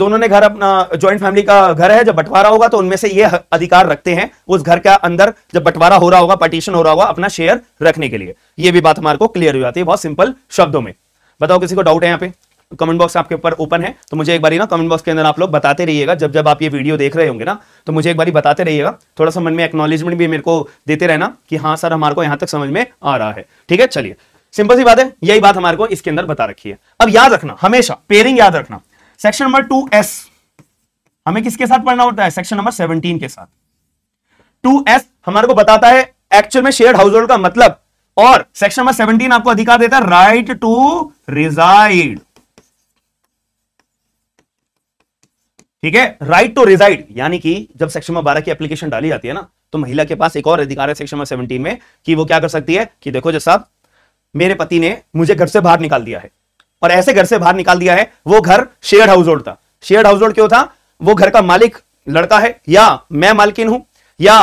दोनों ने घर अपना ज्वाइंट फैमिली का घर है जब बंटवारा होगा तो उनमें से ये अधिकार रखते हैं उस घर के अंदर जब बंटवारा हो रहा होगा पार्टीशन हो रहा होगा अपना शेयर रखने के लिए ये भी बात हमारे को क्लियर हो जाती है बहुत सिंपल शब्दों में बताओ किसी को डाउट है यहाँ पे कमेंट बॉक्स आपके ऊपर ओपन है तो मुझे एक बार ना कमेंट बॉक्स के अंदर आप लोग बताते रहिएगा जब जब आप ये वीडियो देख रहे होंगे ना तो मुझे एक बार बताते रहिएगा थोड़ा सा मन में एक्नोलेजमेंट भी मेरे को देते रहना कि हाँ सर हमारे को यहाँ तक समझ में आ रहा है ठीक है चलिए सिंपल सी बात है यही बात हमारे को इसके अंदर बता रखी है अब याद रखना हमेशा पेयरिंग याद रखना सेक्शन नंबर टू एस हमें किसके साथ पढ़ना होता है सेक्शन नंबर सेवनटीन के साथ टू एस हमारे को बताता है एक्चुअल में शेयर हाउस होल्ड का मतलब और सेक्शन नंबर सेवनटीन आपको अधिकार देता है राइट टू रिजाइड ठीक है राइट टू रिजाइड यानी कि जब सेक्शन नंबर बारह की एप्लीकेशन डाली जाती है ना तो महिला के पास एक और अधिकार है सेक्शन नंबर सेवनटीन में कि वो क्या कर सकती है कि देखो जज साहब मेरे पति ने मुझे घर से बाहर निकाल दिया है और ऐसे घर से बाहर निकाल दिया है वो घर शेयर हाउस होल्ड था शेयर हाउस होल्ड क्यों था वो घर का मालिक लड़का है या मैं मालकिन हूं या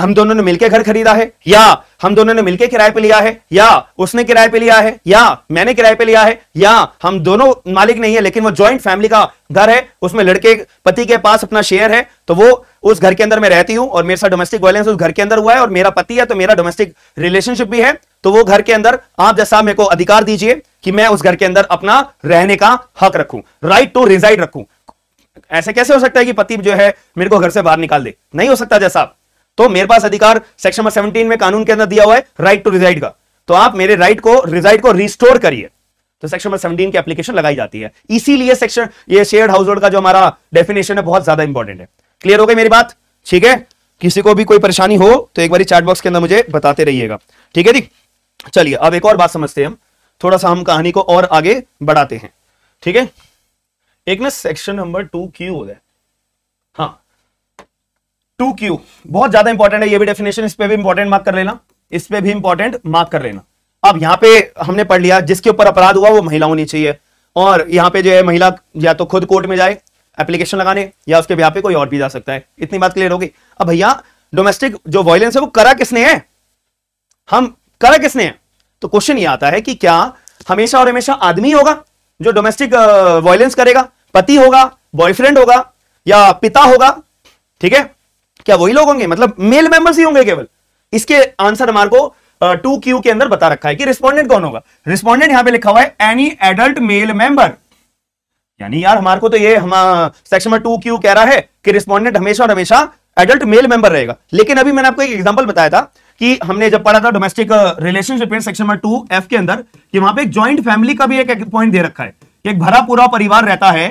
हम दोनों ने मिलकर घर खरीदा है या हम दोनों ने मिलकर किराए पे लिया है या उसने किराए पे लिया है या मैंने किराए पे लिया है या हम दोनों मालिक नहीं है लेकिन वो ज्वाइंट फैमिली का घर है उसमें लड़के पति के पास अपना शेयर है तो वो उस घर के अंदर मैं रहती हूं और मेरे साथ डोमेस्टिक वायलेंस उस घर के अंदर हुआ है और मेरा पति है तो मेरा डोमेस्टिक रिलेशनशिप भी है तो वो घर के अंदर आप जैसा मेरे को अधिकार दीजिए कि मैं उस घर के अंदर अपना रहने का हक रखू राइट टू रिजाइड रखू ऐसे कैसे हो सकता है कि पति जो है मेरे को घर से बाहर निकाल दे नहीं हो सकता जैसा तो मेरे पास अधिकार सेक्शन नंबर सेवनटीन में कानून के अंदर दिया हुआ है राइट टू रिजाइड का तो आप मेरे राइट को रिजाइड को रिस्टोर करिए तो सेक्शन नंबर सेवनटीन की एप्लीकेशन लगाई जाती है इसीलिए सेक्शन ये शेयर हाउस होल्ड का जो हमारा डेफिनेशन है बहुत ज्यादा इंपॉर्टेंट है क्लियर हो गई मेरी बात ठीक है किसी को भी कोई परेशानी हो तो एक बार चैट बॉक्स के अंदर मुझे बताते रहिएगा ठीक है जी चलिए अब एक और बात समझते हैं हम थोड़ा सा हम कहानी को और आगे बढ़ाते हैं ठीक है एक ना सेक्शन नंबर टू क्यू हो गया हाँ टू क्यू बहुत ज्यादा इंपॉर्टेंट है ये भी डेफिनेशन इस पे भी इंपॉर्टेंट मार्क कर लेना इस पर भी इंपॉर्टेंट मार्क कर लेना अब यहाँ पे हमने पढ़ लिया जिसके ऊपर अपराध हुआ वो महिला होनी चाहिए और यहाँ पे जो है महिला या तो खुद कोर्ट में जाए एप्लीकेशन लगाने या उसके ब्याह पे कोई और भी जा सकता है इतनी बात क्लियर होगी अब भैया डोमेस्टिक जो वायलेंस है वो करा किसने है हम करा किसने है तो क्वेश्चन ये आता है कि क्या हमेशा और हमेशा आदमी होगा जो डोमेस्टिक वायलेंस करेगा पति होगा बॉयफ्रेंड होगा या पिता होगा ठीक है क्या वही लोग होंगे मतलब मेल मेंबर्स ही होंगे केवल इसके आंसर हमारे को टू क्यू के अंदर बता रखा है कि रिस्पॉन्डेंट कौन होगा रिस्पॉन्डेंट यहां पे लिखा हुआ है एनी एडल्ट मेल मेंबर यानी यार हमारे को तो ये हम सेक्शन में टू क्यू कह रहा है कि रिस्पॉन्डेंट हमेशा और हमेशा एडल्ट मेल मेंबर रहेगा लेकिन अभी मैंने आपको एक एग्जांपल बताया था कि हमने जब पढ़ा था डोमेस्टिक रिलेशनशिप में सेक्शन में टू एफ के अंदर कि वहां पे एक ज्वाइंट फैमिली का भी एक पॉइंट दे रखा है एक भरा पूरा परिवार रहता है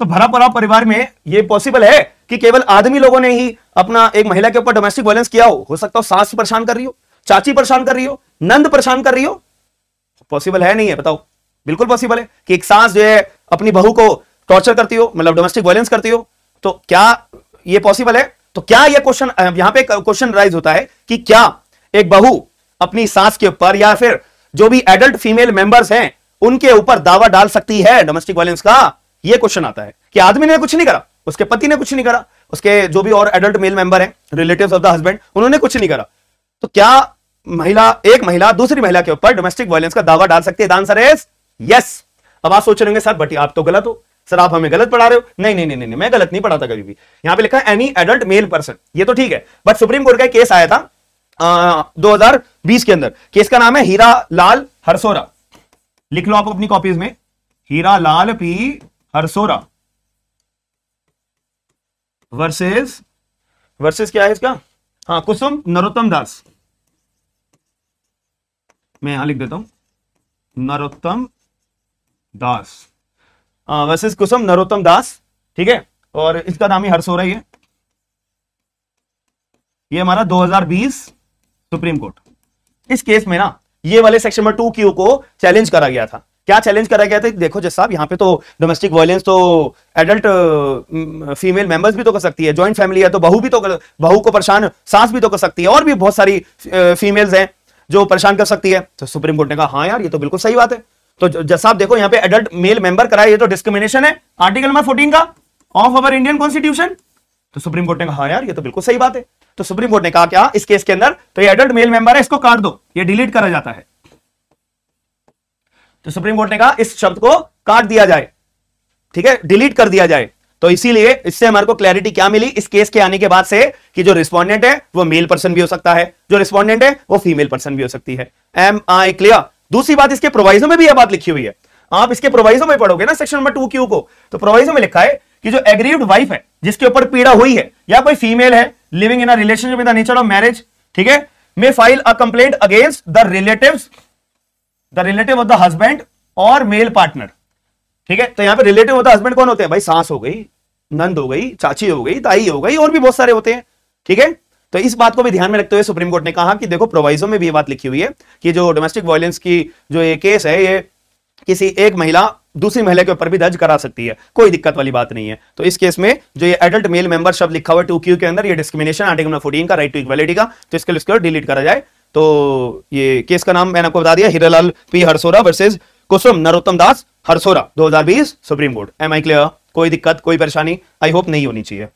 तो भरा पड़ा परिवार में ये पॉसिबल है कि केवल आदमी लोगों ने ही अपना एक महिला के ऊपर डोमेस्टिक वायलेंस किया हो हो सकता हो सास परेशान कर रही हो चाची परेशान कर रही हो नंद परेशान कर रही हो पॉसिबल है नहीं है बताओ बिल्कुल पॉसिबल है कि एक सास जो है अपनी बहू को टॉर्चर करती हो मतलब डोमेस्टिक वायलेंस करती हो तो क्या ये पॉसिबल है तो क्या यह क्वेश्चन यहां पे क्वेश्चन राइज होता है कि क्या एक बहू अपनी सास के ऊपर या फिर जो भी एडल्ट फीमेल मेंबर्स हैं उनके ऊपर दावा डाल सकती है डोमेस्टिक वायलेंस का ये क्वेश्चन आता है कि आदमी ने कुछ नहीं करा उसके पति ने कुछ नहीं करा उसके जो भी और एडल्ट मेल मेंबर हैं रिलेटिव्स ऑफ द हस्बैंड उन्होंने कुछ नहीं करा तो क्या महिला एक महिला दूसरी महिला के ऊपर डोमेस्टिक वायलेंस का दावा डाल सकती है आंसर इज यस अब आप सोच रहे होंगे सर बट आप तो गलत हो सर आप हमें गलत पढ़ा रहे हो नहीं नहीं नहीं नहीं मैं गलत नहीं पढ़ाता कभी भी यहां पे लिखा है एनी एडल्ट मेल पर्सन ये तो ठीक है बट सुप्रीम कोर्ट का एक केस आया था आ, 2020 के अंदर केस का नाम है हीरा लाल हरसोरा लिख लो आप अपनी कॉपीज में Hira Lal P Harsora versus versus क्या है इसका हाँ कुसुम नरोत्तम दास मैं यहां लिख देता हूं नरोत्तम दास वर्सेस हाँ, कुसुम नरोत्तम दास ठीक है और इसका नाम ही हरसोरा ही है ये हमारा 2020 सुप्रीम कोर्ट इस केस में ना ये वाले सेक्शन नंबर टू क्यू को चैलेंज करा गया था क्या चैलेंज करा गया था देखो जज साहब यहाँ पे तो डोमेस्टिक वायलेंस तो एडल्ट फीमेल मेंबर्स भी तो कर सकती है ज्वाइंट फैमिली है तो बहू भी तो बहू को परेशान सांस भी तो कर सकती है और भी बहुत सारी फीमेल्स हैं जो परेशान कर सकती है तो सुप्रीम कोर्ट ने कहा हाँ यार ये तो बिल्कुल सही बात है तो जज साहब देखो यहाँ पे एडल्ट मेल मेंबर कराए ये तो डिस्क्रिमिनेशन है आर्टिकल नंबर फोर्टीन का ऑफ अवर इंडियन कॉन्स्टिट्यूशन तो सुप्रीम कोर्ट ने कहा हाँ यार ये तो बिल्कुल सही बात है तो सुप्रीम कोर्ट ने कहा क्या इस केस के अंदर तो ये एडल्ट मेल मेंबर है इसको काट दो ये डिलीट करा जाता है तो सुप्रीम कोर्ट ने कहा इस शब्द को काट दिया जाए ठीक है डिलीट कर दिया जाए तो इसीलिए इससे हमारे को क्लैरिटी क्या मिली इस केस के आने के बाद से कि जो रिस्पॉन्डेंट है वो मेल पर्सन भी हो सकता है जो रिस्पॉन्डेंट है वो फीमेल पर्सन भी हो सकती है एम आई क्लियर दूसरी बात इसके प्रोवाइजो में भी यह बात लिखी हुई है आप इसके प्रोवाइजो में पढ़ोगे ना सेक्शन नंबर टू क्यू को तो प्रोवाइजो में लिखा है कि जो एग्रीव्ड वाइफ है जिसके ऊपर पीड़ा हुई है या कोई फीमेल है living in relationship with nature of marriage ठीक है may file a complaint against the relatives the relative of the husband और मेल पार्टनर ठीक है तो यहां पे रिलेटिव ऑफ द हस्बैंड कौन होते हैं भाई सास हो गई नंद हो गई चाची हो गई ताई हो गई और भी बहुत सारे होते हैं ठीक है तो इस बात को भी ध्यान में रखते हुए सुप्रीम कोर्ट ने कहा कि देखो प्रोवाइजो में भी ये बात लिखी हुई है कि जो डोमेस्टिक वायलेंस की जो ये केस है ये किसी एक महिला दूसरी महिला के ऊपर भी दर्ज करा सकती है कोई दिक्कत वाली बात नहीं है तो इस केस में जो ये एडल्ट मेल मेंबर शब्द लिखा हुआ है टू क्यू के अंदर ये डिस्क्रिमिनेशन आर्टिकल फोर्टीन का राइट टू इक्वालिटी का तो इसके लिए डिलीट करा जाए तो ये केस का नाम मैंने आपको बता दिया Hiralal P Harsora versus Kusum Narottam Das Harsora 2020 supreme court am I clear कोई दिक्कत कोई परेशानी आई होप नहीं होनी चाहिए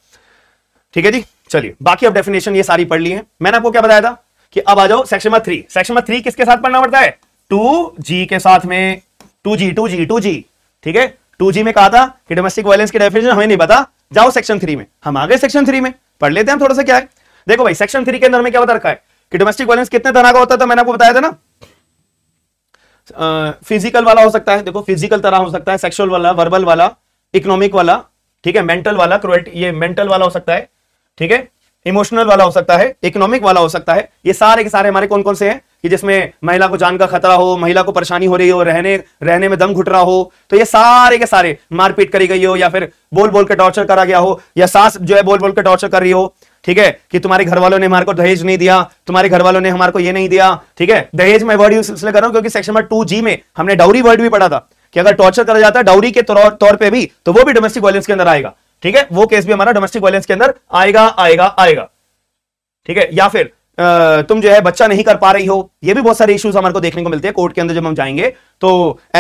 ठीक है जी चलिए बाकी अब डेफिनेशन ये सारी पढ़ ली है मैंने आपको क्या बताया था कि अब आ जाओ section number three section number three किसके साथ पढ़ना पड़ता है टू जी के साथ में two G two G two G ठीक है टू जी में कहा था कि डोमेस्टिक वायलेंस की डेफिनेशन हमें नहीं पता जाओ सेक्शन थ्री में हम आ गए सेक्शन थ्री में पढ़ लेते हैं थोड़ा सा क्या है देखो भाई सेक्शन थ्री के अंदर में क्या बता रखा है कि डोमेस्टिक वायलेंस कितने तरह का होता था मैंने आपको बताया था ना फिजिकल वाला हो सकता है देखो फिजिकल तरह हो सकता है सेक्सुअल वाला वर्बल वाला इकोनॉमिक वाला ठीक है मेंटल वाला क्रुएल्टी ये मेंटल वाला हो सकता है ठीक है इमोशनल वाला हो सकता है इकोनॉमिक वाला हो सकता है ये सारे के सारे हमारे कौन कौन से हैं कि जिसमें महिला को जान का खतरा हो महिला को परेशानी हो रही हो रहने रहने में दम घुट रहा हो तो ये सारे के सारे मारपीट करी गई हो या फिर बोल बोल के टॉर्चर करा गया हो या सास जो है बोल बोल के टॉर्चर कर रही हो ठीक है कि तुम्हारे घर वालों ने हमारे को दहेज नहीं दिया तुम्हारे घर वालों ने हमारे को ये नहीं दिया ठीक है दहेज मैं वर्ड यूज इसलिए कर रहा हूं क्योंकि सेक्शन नंबर टू जी में हमने डाउरी वर्ड भी पढ़ा था कि अगर टॉर्चर करा जाता है डाउरी के तौर, पर भी तो वो भी डोमेस्टिक वायलेंस के अंदर आएगा ठीक है वो केस भी हमारा डोमेस्टिक वायलेंस के अंदर आएगा आएगा आएगा ठीक है या फिर तुम जो है बच्चा नहीं कर पा रही हो ये भी बहुत सारे इश्यूज हमारे को देखने को मिलते हैं कोर्ट के अंदर जब हम जाएंगे तो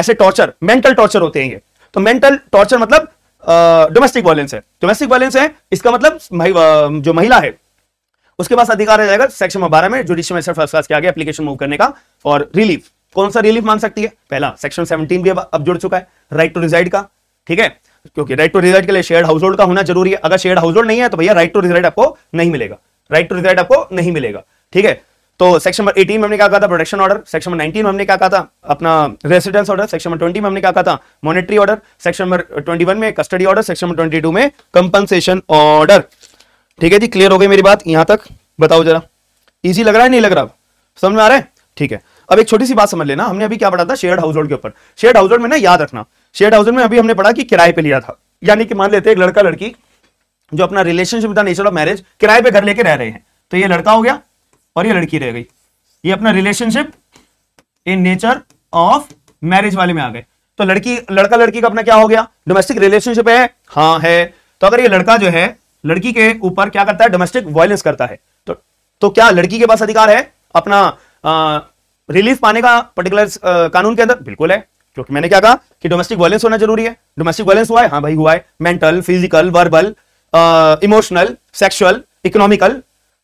ऐसे टॉर्चर मेंटल टॉर्चर होते हैं ये तो मेंटल टॉर्चर मतलब डोमेस्टिक वायलेंस है डोमेस्टिक वायलेंस है इसका मतलब जो महिला है उसके पास अधिकार आ जाएगा सेक्शन में बारह में जुडिशियल फर्स्ट क्लास के आगे एप्लीकेशन मूव करने का और रिलीफ कौन सा रिलीफ मांग सकती है पहला सेक्शन सेवनटीन भी अब जुड़ चुका है राइट टू रिजाइड का ठीक है क्योंकि राइट टू रिजाइड के लिए शेयर हाउस होल्ड का होना जरूरी है अगर शेयर हाउस होल्ड नहीं है तो भैया राइट टू रिजाइड आपको नहीं मिलेगा राइट टू रिजाइड आपको नहीं मिलेगा ठीक है तो सेक्शन नंबर 18 में हमने क्या कहा था प्रोडक्शन ऑर्डर सेक्शन नंबर 19 में हमने क्या कहा था अपना रेसिडेंस ऑर्डर सेक्शन नंबर 20 में हमने क्या कहा था मॉनेटरी ऑर्डर सेक्शन नंबर 21 में कस्टडी ऑर्डर सेक्शन नंबर 22 में कंपनसेशन ऑर्डर ठीक है जी क्लियर हो गई मेरी बात यहां तक बताओ जरा इजी लग रहा है नहीं लग रहा समझ में आ रहा है ठीक है अब एक छोटी सी बात समझ लेना हमने अभी क्या पढ़ा था शेयर हाउस होल्ड के ऊपर शेयर हाउस होल्ड में ना याद रखना शेयर हाउस होल्ड में अभी हमने पढ़ा कि किराए पे लिया था यानी कि मान लेते एक लड़का लड़की जो अपना रिलेशनशिप था नेचर ऑफ मैरिज किराए पे घर लेके रह रहे हैं तो ये लड़का हो गया और ये लड़की रह गई ये अपना relationship in nature of marriage वाले में आ गए तो लड़की लड़का लड़की का अपना क्या हो गया डोमेस्टिक रिलेशनशिप है हाँ है तो अगर ये लड़का जो है लड़की के ऊपर क्या करता है डोमेस्टिक वायलेंस करता है तो तो क्या लड़की के पास अधिकार है अपना आ, रिलीफ पाने का पर्टिकुलर कानून के अंदर बिल्कुल है क्योंकि मैंने क्या कहा कि डोमेस्टिक वायलेंस होना जरूरी है डोमेस्टिक वायलेंस हुआ है हाँ भाई हुआ है mental physical verbal emotional sexual economical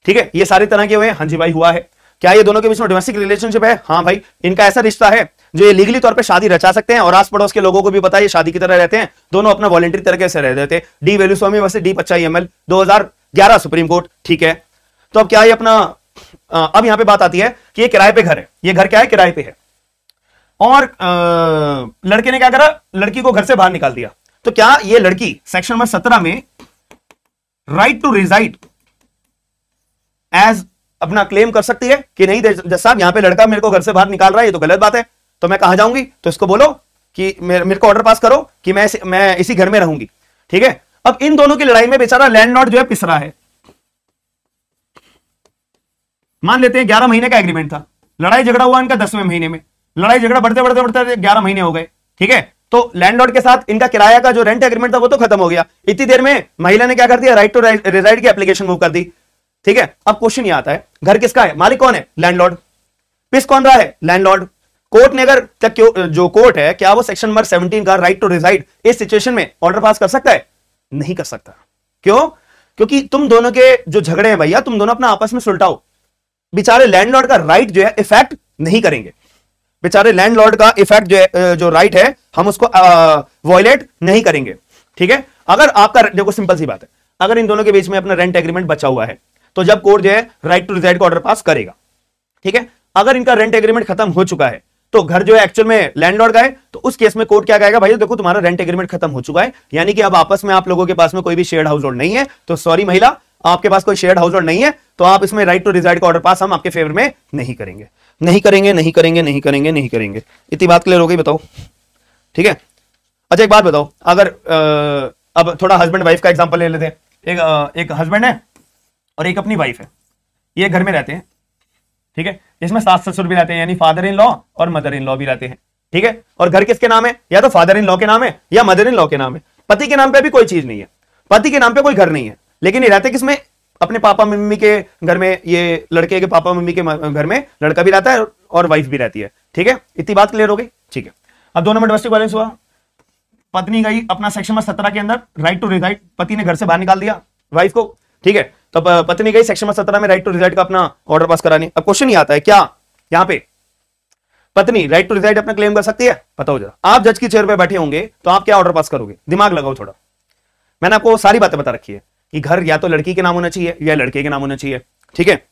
ठीक है ये सारे तरह के हुए हाँ जी भाई हुआ है क्या ये दोनों के बीच में डोमेस्टिक रिलेशनशिप है हाँ भाई इनका ऐसा रिश्ता है जो ये लीगली तौर पे शादी रचा सकते हैं और आस पड़ोस के लोगों को भी पता है शादी की तरह रहते हैं दोनों अपना वॉलेंट्री तरीके से रह रहते D Velusamy versus D Patchaiammal supreme court ठीक है तो अब क्या ये अपना आ, अब यहाँ पे बात आती है कि ये किराए पे घर है ये घर क्या है किराए पे है और आ, लड़के ने क्या करा लड़की को घर से बाहर निकाल दिया तो क्या ये लड़की सेक्शन नंबर सत्रह में राइट टू रिजाइड एज अपना क्लेम कर सकती है कि नहीं जज साहब यहां पे लड़का मेरे को घर से बाहर निकाल रहा है ये तो गलत बात है तो मैं कहा जाऊंगी तो इसको बोलो कि मेरे, को ऑर्डर पास करो कि मैं मैं इसी घर में रहूंगी ठीक है अब इन दोनों की लड़ाई में बेचारा लैंडलॉर्ड जो है पिस रहा है मान लेते हैं ग्यारह महीने का एग्रीमेंट था लड़ाई झगड़ा हुआ इनका दसवें महीने में लड़ाई झगड़ा बढ़ते बढ़ते बढ़ते ग्यारह महीने हो गए ठीक है तो लॉर्ड के साथ इनका किराया का जो रेंट एग्रीमेंट था वो तो खत्म हो गया इतनी देर में महिला ने क्या कर दिया राइट टू रिजाइड की एप्लीकेशन मूव कर दी ठीक है अब क्वेश्चन ये आता है घर किसका है मालिक कौन है लैंडलॉर्ड पिस कौन रहा है लैंडलॉर्ड कोर्ट ने अगर जो कोर्ट है क्या वो सेक्शन नंबर 17 का राइट टू रिजाइड इस सिचुएशन में ऑर्डर पास कर सकता है नहीं कर सकता क्यों क्योंकि तुम दोनों के जो झगड़े हैं भैया तुम दोनों अपना आपस में सुलटाओ बेचारे लैंडलॉर्ड का राइट जो है इफेक्ट नहीं करेंगे बेचारे लैंडलॉर्ड का इफेक्ट जो है जो राइट है हम उसको वॉयलेट नहीं करेंगे ठीक है अगर आपका देखो सिंपल सी बात है अगर इन दोनों के बीच में अपना रेंट एग्रीमेंट बचा हुआ है तो जब कोर्ट जो है राइट टू रिजाइड का ऑर्डर पास करेगा ठीक है अगर इनका रेंट एग्रीमेंट खत्म हो चुका है तो घर जो है एक्चुअल में लैंडलॉर्ड का है तो उस केस में कोर्ट क्या कहेगा भाई देखो तुम्हारा रेंट एग्रीमेंट खत्म हो चुका है यानी कि अब आपस में आप लोगों के पास में कोई भी शेयर हाउस होल्ड नहीं है तो सॉरी महिला आपके पास कोई शेयर हाउस होल्ड नहीं है तो आप इसमें राइट टू रिजाइड का ऑर्डर पास हम आपके फेवर में नहीं करेंगे नहीं करेंगे नहीं करेंगे नहीं करेंगे नहीं करेंगे इतनी बात क्लियर हो गई बताओ ठीक है अच्छा एक बात बताओ अगर अब थोड़ा हस्बैंड वाइफ का एग्जाम्पल ले लेते हैं एक एक हस्बैंड है और एक अपनी वाइफ है ये घर में रहते हैं ठीक है इसमें सास ससुर भी रहते हैं यानी फादर इन लॉ और मदर इन लॉ भी रहते हैं ठीक है और घर किसके नाम है या तो फादर इन लॉ के नाम है या मदर इन लॉ के नाम है पति के नाम पर भी कोई चीज नहीं है पति के नाम पर कोई घर नहीं है लेकिन ये रहते किसमें अपने पापा मम्मी के घर में ये लड़के के पापा मम्मी के घर में लड़का भी रहता है और वाइफ भी रहती है ठीक है इतनी बात क्लियर हो गई ठीक है अब दो नंबर डोमेस्टिक वायलेंस हुआ पत्नी गई अपना सेक्शन में सत्रह के अंदर राइट टू रिजाइड पति ने घर से बाहर निकाल दिया वाइफ को ठीक है तो पत्नी गई सेक्शन सत्रह में राइट टू रिजाइड का अपना ऑर्डर पास कराने अब क्वेश्चन ही आता है क्या यहाँ पे पत्नी राइट टू रिजाइड अपना क्लेम कर सकती है बताओ जरा आप जज की चेयर पर बैठे होंगे तो आप क्या ऑर्डर पास करोगे दिमाग लगाओ थोड़ा मैंने आपको सारी बातें बता रखी है कि घर या तो लड़की के नाम होना चाहिए या लड़के के नाम होना चाहिए ठीक है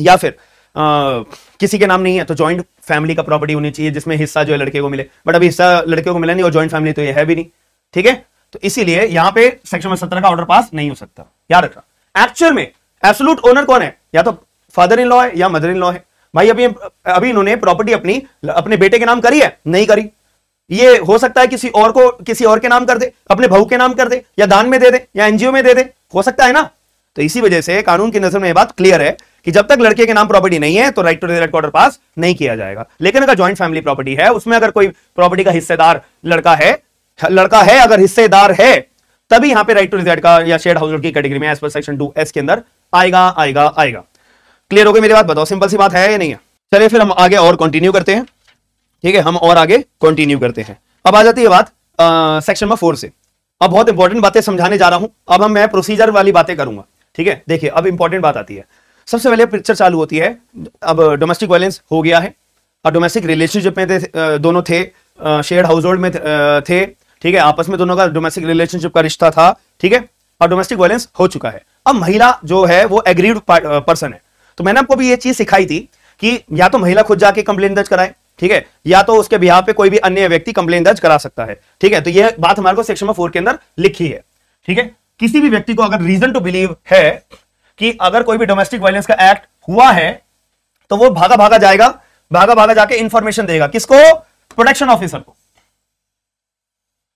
या फिर आ, किसी के नाम नहीं है तो ज्वाइंट फैमिली का प्रॉपर्टी होनी चाहिए जिसमें हिस्सा जो है लड़के को मिले बट अभी हिस्सा लड़के को मिला नहीं और ज्वाइंट फैमिली तो यह है भी नहीं ठीक है तो इसीलिए यहाँ पे सेक्शन सत्रह का ऑर्डर पास नहीं हो सकता याद रखना एक्चुअल में एब्सोलूट ओनर कौन है या तो फादर इन लॉ है या मदर इन लॉ है भाई अभी अभी इन्होंने प्रॉपर्टी अपनी अपने बेटे के नाम करी है नहीं करी ये हो सकता है किसी और को किसी और के नाम कर दे अपने भाऊ के नाम कर दे या दान में दे दे या एनजीओ में दे दे हो सकता है ना तो इसी वजह से कानून की नजर में ये बात क्लियर है कि जब तक लड़के के नाम प्रॉपर्टी नहीं है तो राइट टू रिजल्ट ऑर्डर पास नहीं किया जाएगा लेकिन अगर ज्वाइंट फैमिली प्रॉपर्टी है उसमें अगर कोई प्रॉपर्टी का हिस्सेदार लड़का है लड़का है अगर हिस्सेदार है तभी यहां पे राइट टू रिजाइड का या शेड हाउस की कैटेगरी में एज पर सेक्शन टू एस के अंदर आएगा आएगा आएगा क्लियर हो गई मेरी बात बताओ सिंपल सी बात है या नहीं है चलिए फिर हम आगे और कंटिन्यू करते हैं ठीक है हम और आगे कंटिन्यू करते हैं अब आ जाती है बात सेक्शन नंबर फोर से अब बहुत इंपॉर्टेंट बातें समझाने जा रहा हूं अब हम मैं प्रोसीजर वाली बातें करूंगा ठीक है देखिए अब इंपॉर्टेंट बात आती है सबसे पहले पिक्चर चालू होती है अब डोमेस्टिक वायलेंस हो गया है और डोमेस्टिक रिलेशनशिप में थे दोनों थे शेयर हाउस होल्ड में थे ठीक है आपस में दोनों का डोमेस्टिक रिलेशनशिप का रिश्ता था ठीक है और डोमेस्टिक वायलेंस हो चुका है अब महिला जो है वो एग्रीड पर्सन है तो मैंने आपको भी ये चीज सिखाई थी कि या तो महिला खुद जाके कंप्लेन दर्ज कराए ठीक है या तो उसके बिहार पे कोई भी अन्य व्यक्ति कंप्लेन दर्ज करा सकता है ठीक है तो यह बात हमारे को सेक्शन फोर के अंदर लिखी है ठीक है किसी भी व्यक्ति को अगर रीजन टू बिलीव है कि अगर कोई भी डोमेस्टिक वायलेंस का एक्ट हुआ है तो वो भागा भागा जाएगा भागा भागा जाके इंफॉर्मेशन देगा किसको प्रोटेक्शन ऑफिसर को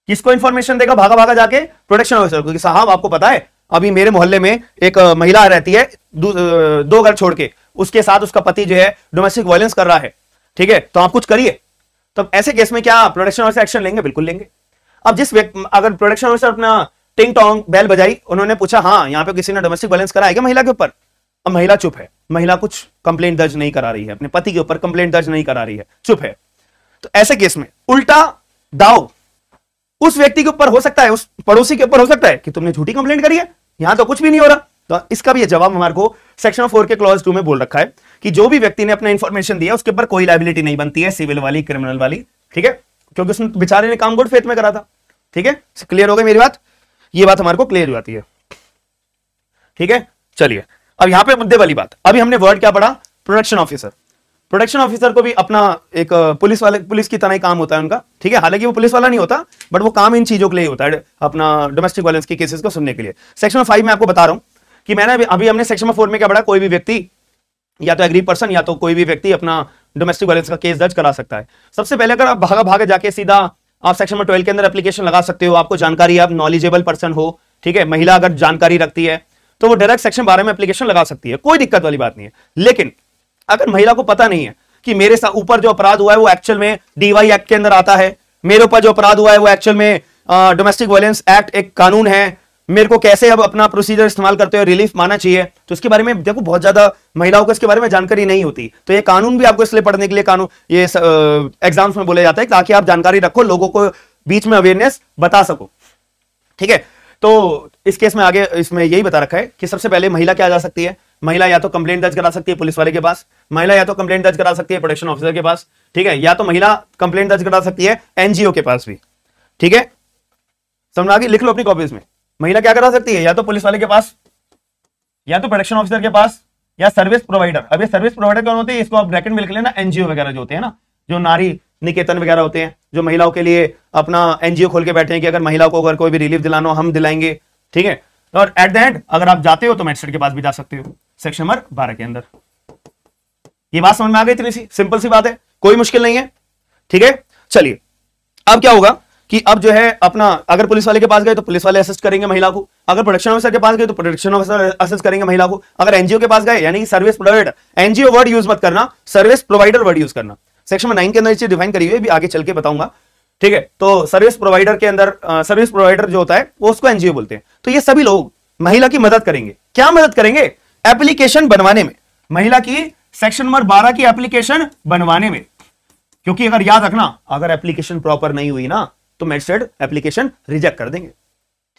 किसको इन्फॉर्मेशन देगा भागा भागा जाके प्रोटेक्शन ऑफिसर क्योंकि साहब आपको पता है अभी मेरे मोहल्ले में एक महिला रहती है दो घर छोड़ के उसके साथ उसका पति जो है डोमेस्टिक वायलेंस कर रहा है ठीक है तो आप कुछ करिए तो ऐसे केस में क्या प्रोडक्शन ऑफिसर एक्शन लेंगे बिल्कुल लेंगे अब जिस अगर प्रोडक्शन ऑफिसर अपना टिंग टोंग बैल बजाई उन्होंने पूछा हाँ यहाँ पे किसी ने डोमेस्टिक वायलेंस करा है क्या महिला के ऊपर अब महिला चुप है महिला कुछ कंप्लेंट दर्ज नहीं करा रही है अपने पति के ऊपर कंप्लेंट दर्ज नहीं करा रही है चुप है तो ऐसे केस में उल्टा दाव उस व्यक्ति के ऊपर हो सकता है उस पड़ोसी के ऊपर हो सकता है कि तुमने झूठी कंप्लेंट करी है यहां तो कुछ भी नहीं हो रहा तो इसका भी जवाब हमारे को सेक्शन फोर के क्लॉज टू में बोल रखा है कि जो भी व्यक्ति ने अपना इन्फॉर्मेशन दिया उसके ऊपर कोई लाइबिलिटी नहीं बनती है सिविल वाली क्रिमिनल वाली ठीक है क्योंकि उसने बेचारे ने काम गुड फेथ में करा था ठीक है क्लियर हो गई मेरी बात यह बात हमारे को क्लियर हो जाती है ठीक है चलिए अब यहां पे मुद्दे वाली बात अभी हमने वर्ड क्या पढ़ा प्रोडक्शन ऑफिसर प्रोटेक्शन ऑफिसर को भी अपना एक पुलिस वाले पुलिस की तरह ही काम होता है उनका ठीक है हालांकि वो पुलिस वाला नहीं होता बट वो काम इन चीजों के लिए होता है अपना डोमेस्टिक वायलेंस के केसेस को सुनने के लिए सेक्शन फाइव में आपको बता रहा हूं कि मैंने अभी, अभी हमने सेक्शन फोर में क्या पढ़ा कोई भी व्यक्ति या तो एग्री पर्सन या तो कोई भी व्यक्ति अपना डोमेस्टिक वायलेंस का केस दर्ज करा सकता है सबसे पहले अगर आप भागा भागा जाके सीधा आप सेक्शन ट्वेल्व के अंदर एप्लीकेशन लगा सकते हो आपको जानकारी आप नॉलेजेबल पर्सन हो ठीक है महिला अगर जानकारी रखती है तो वो डायरेक्ट सेक्शन बारह में एप्लीकेशन लगा सकती है कोई दिक्कत वाली बात नहीं है लेकिन अगर महिला को पता नहीं है कि मेरे ऊपर जो अपराध हुआ है वो एक्चुअल में डीवाई एक्ट के अंदर आता है मेरे ऊपर जो अपराध हुआ है वो एक्चुअल में डोमेस्टिक वायलेंस एक्ट एक कानून है मेरे को कैसे अब अपना प्रोसीजर इस्तेमाल करते हुए रिलीफ माना चाहिए तो उसके बारे में देखो बहुत ज्यादा महिलाओं को इसके बारे में जानकारी नहीं होती तो ये कानून भी आपको इसलिए पढ़ने के लिए कानून ये एग्जाम्स में बोले जाता है ताकि आप जानकारी रखो लोगों को बीच में अवेयरनेस बता सको ठीक है तो इस केस में आगे इसमें यही बता रखा है कि सबसे पहले महिला क्या जा सकती है महिला या तो कंप्लेन दर्ज करा सकती है पुलिस वाले के पास महिला या तो कंप्लेन दर्ज करा सकती है प्रोडक्शन ऑफिसर के पास ठीक है या तो महिला कंप्लेन दर्ज करा सकती है एनजीओ के पास भी ठीक है समझा कि लिख लो अपनी कॉपीज में महिला क्या करा सकती है या तो पुलिस वाले के पास या तो प्रोडक्शन ऑफिसर के पास या सर्विस प्रोवाइडर अब ये सर्विस प्रोवाइडर कौन होते हैं इसको आप ब्रैकेट में लिख लेना एनजीओ वगैरह जो होते हैं ना जो नारी निकेतन वगैरह होते हैं जो महिलाओं के लिए अपना एनजीओ खोल के बैठे हैं कि अगर महिला को अगर कोई भी रिलीफ दिलाना हो हम दिलाएंगे ठीक है और एट द एंड अगर आप जाते हो तो मैजिस्ट्रेट के पास भी जा सकते हो सेक्शन नंबर बारह के अंदर ये बात समझ में आ गई इतनी सी सिंपल सी बात है कोई मुश्किल नहीं है ठीक है चलिए अब क्या होगा कि अब जो है अपना अगर पुलिस वाले के पास गए तो पुलिस वाले असिस्ट करेंगे महिला को अगर प्रोडक्शन ऑफिसर के पास गए तो प्रोडक्शन ऑफिसर असिस्ट करेंगे महिला को अगर एनजीओ के पास गए यानी service provider NGO word use मत करना सर्विस प्रोवाइडर वर्ड यूज करना सेक्शन में नाइन के अंदर चीज डिफाइन करिए भी आगे चल के बताऊंगा ठीक है तो सर्विस प्रोवाइडर के अंदर सर्विस प्रोवाइडर जो होता है वो उसको एनजीओ बोलते हैं तो ये सभी लोग महिला की मदद करेंगे क्या मदद करेंगे एप्लीकेशन बनवाने में महिला की सेक्शन नंबर बारह की एप्लीकेशन बनवाने में क्योंकि अगर याद रखना अगर एप्लीकेशन प्रॉपर नहीं हुई ना तो मैजिस्ट्रेट एप्लीकेशन रिजेक्ट कर देंगे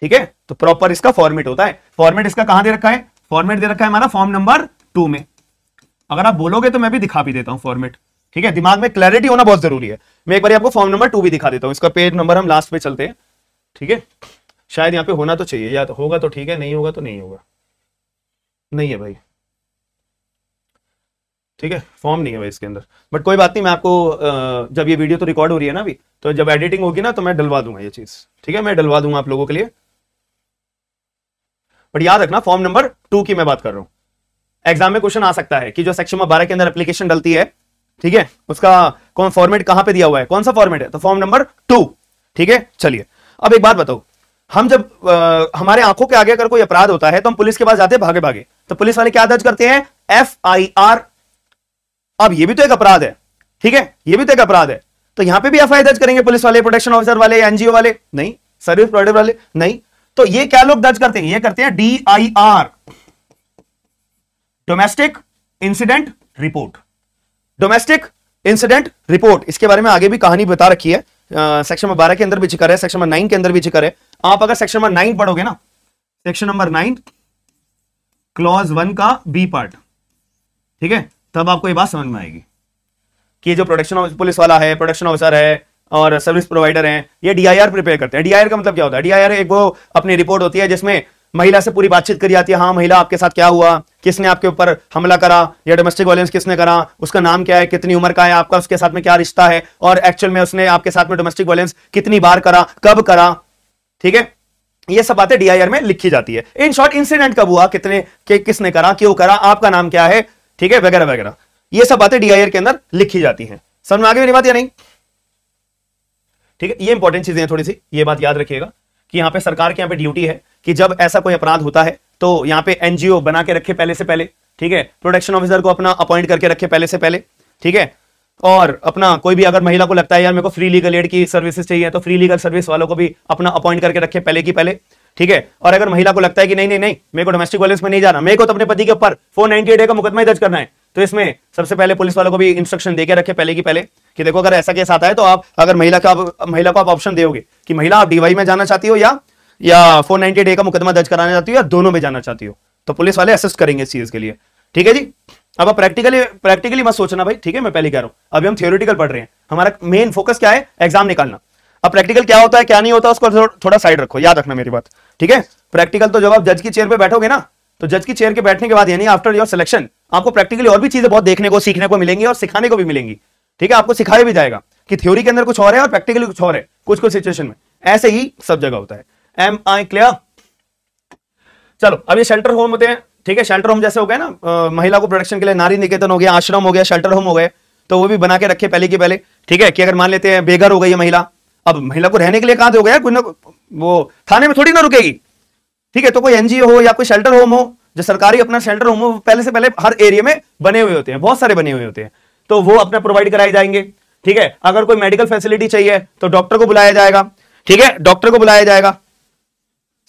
ठीक है तो प्रॉपर इसका फॉर्मेट होता है फॉर्मेट इसका कहां दे रखा है फॉर्मेट दे रखा है हमारा फॉर्म नंबर टू में अगर आप बोलोगे तो मैं भी दिखा भी देता हूं फॉर्मेट ठीक है दिमाग में क्लैरिटी होना बहुत जरूरी है मैं एक बार आपको फॉर्म नंबर टू भी दिखा देता हूं इसका पेज नंबर हम लास्ट पे चलते हैं ठीक है शायद यहाँ पे होना तो चाहिए या तो होगा तो ठीक है नहीं होगा तो नहीं होगा नहीं है भाई ठीक है फॉर्म नहीं है भाई इसके अंदर बट कोई बात नहीं मैं आपको जब ये वीडियो तो रिकॉर्ड हो रही है ना अभी तो जब एडिटिंग होगी ना तो मैं डलवा दूंगा ये चीज ठीक है मैं डलवा दूंगा आप लोगों के लिए बट याद रखना फॉर्म नंबर टू की मैं बात कर रहा हूं एग्जाम में क्वेश्चन आ सकता है कि जो सेक्शन में बारह के अंदर एप्लीकेशन डलती है ठीक है उसका कौन फॉर्मेट कहां पे दिया हुआ है कौन सा फॉर्मेट है तो फॉर्म नंबर टू ठीक है चलिए अब एक बात बताओ हम जब आ, हमारे आंखों के आगे अगर कोई अपराध होता है तो हम पुलिस के पास जाते हैं भागे भागे तो पुलिस वाले क्या दर्ज करते हैं एफ आई आर अब यह भी तो एक अपराध है ठीक है यह भी तो एक अपराध है तो यहां पे भी एफ दर्ज करेंगे पुलिस वाले प्रोटेक्शन ऑफिसर वाले एनजीओ वाले नहीं सर्विस प्रोवाइडर वाले नहीं तो ये क्या लोग दर्ज करते हैं ये करते हैं D I R domestic incident report domestic incident report इसके बारे में आगे भी कहानी बता रखी है सेक्शन नंबर बारह के अंदर भी जिक्र है सेक्शन नंबर नाइन के अंदर भी जिक्र है आप अगर सेक्शन नंबर नाइन पढ़ोगे ना section number nine clause one का बी पार्ट ठीक है तब आपको ये बात समझ में आएगी कि जो प्रोडक्शन पुलिस वाला है प्रोडक्शन ऑफिसर है और सर्विस प्रोवाइडर हैं ये डीआईआर प्रिपेयर करते हैं डीआईआर का मतलब क्या होता है डीआईआर एक वो अपनी रिपोर्ट होती है जिसमें महिला से पूरी बातचीत करी जाती है हाँ महिला आपके साथ क्या हुआ किसने आपके ऊपर हमला करा या डोमेस्टिक वायलेंस किसने करा उसका नाम क्या है कितनी उम्र का है आपका उसके साथ में क्या रिश्ता है और एक्चुअल में उसने आपके साथ में डोमेस्टिक वायलेंस कितनी बार करा कब करा ठीक है ये सब बातें डीआईआर में लिखी जाती है इन शॉर्ट इंसिडेंट कब हुआ कितने के किसने करा क्यों करा आपका नाम क्या है ठीक है वगैरह वगैरह ये सब बातें डीआईआर के अंदर लिखी जाती है समझ में आगे मेरी बात या नहीं ठीक है ये इंपॉर्टेंट चीजें थोड़ी सी ये बात याद रखिएगा कि यहाँ पे सरकार के यहाँ पे ड्यूटी है कि जब ऐसा कोई अपराध होता है तो यहाँ पे एनजीओ बना के रखे पहले से पहले ठीक है प्रोटेक्शन ऑफिसर को अपना अपॉइंट करके रखे पहले से पहले ठीक है और अपना कोई भी अगर महिला को लगता है यार मेरे को फ्री लीगल एड की सर्विसेज चाहिए तो फ्री लीगल सर्विस वालों को भी अपना अपॉइंट करके रखे पहले की पहले ठीक है और अगर महिला को लगता है कि नहीं नहीं नहीं मेरे को डोमेस्टिक वायलेंस में नहीं जाना मेरे को तो अपने पति के ऊपर फोर नाइनटी का मुकदमा दर्ज करना है तो इसमें सबसे पहले पुलिस वालों को भी इंस्ट्रक्शन देकर रखे पहले की पहले कि देखो अगर ऐसा केस आता है तो आप अगर महिला का महिला को आप ऑप्शन दोगे कि महिला आप डीवाई में जाना चाहती हो या या फोर नाइनटी डे का मुकदमा दर्ज कराना चाहती हो या दोनों में जाना चाहती हो तो पुलिस वाले असिस्ट करेंगे इस चीज के लिए ठीक है जी अब आप प्रैक्टिकली प्रैक्टिकली मत सोचना भाई ठीक है मैं पहले कह रहा हूं अभी हम थियोरिटिकल पढ़ रहे हैं हमारा मेन फोकस क्या है एग्जाम निकालना अब प्रैक्टिकल क्या होता है क्या नहीं होता उसको थोड़ा साइड रखो याद रखना मेरी बात ठीक है प्रैक्टिकल तो जब आप जज की चेयर पर बैठोगे ना तो जज की चेयर के बैठने के बाद यानी आफ्टर योर सिलेक्शन आपको प्रैक्टिकली और भी चीजें बहुत देखने को सीखने को मिलेंगी और सिखाने को भी मिलेंगी ठीक है आपको सिखाया भी जाएगा कि थ्योरी के अंदर कुछ और है और प्रैक्टिकली कुछ और है कुछ कुछ सिचुएशन में ऐसे ही सब जगह होता है एम आई क्लियर चलो अब ये शेल्टर होम होते हैं ठीक है शेल्टर होम जैसे हो गए ना आ, महिला को प्रोटेक्शन के लिए नारी निकेतन हो गया आश्रम हो गया शेल्टर होम हो गए तो वो भी बना के रखे पहले के पहले ठीक है कि अगर मान लेते हैं बेघर हो गई है महिला अब महिला को रहने के लिए कहां हो गया कोई ना वो थाने में थोड़ी ना रुकेगी ठीक है तो कोई एनजीओ हो या कोई शेल्टर होम हो जो सरकारी अपना शेल्टर होम हो पहले से पहले हर एरिया में बने हुए होते हैं बहुत सारे बने हुए होते हैं तो वो अपना प्रोवाइड कराए जाएंगे ठीक है अगर कोई मेडिकल फैसिलिटी चाहिए तो डॉक्टर को बुलाया जाएगा ठीक है डॉक्टर को बुलाया जाएगा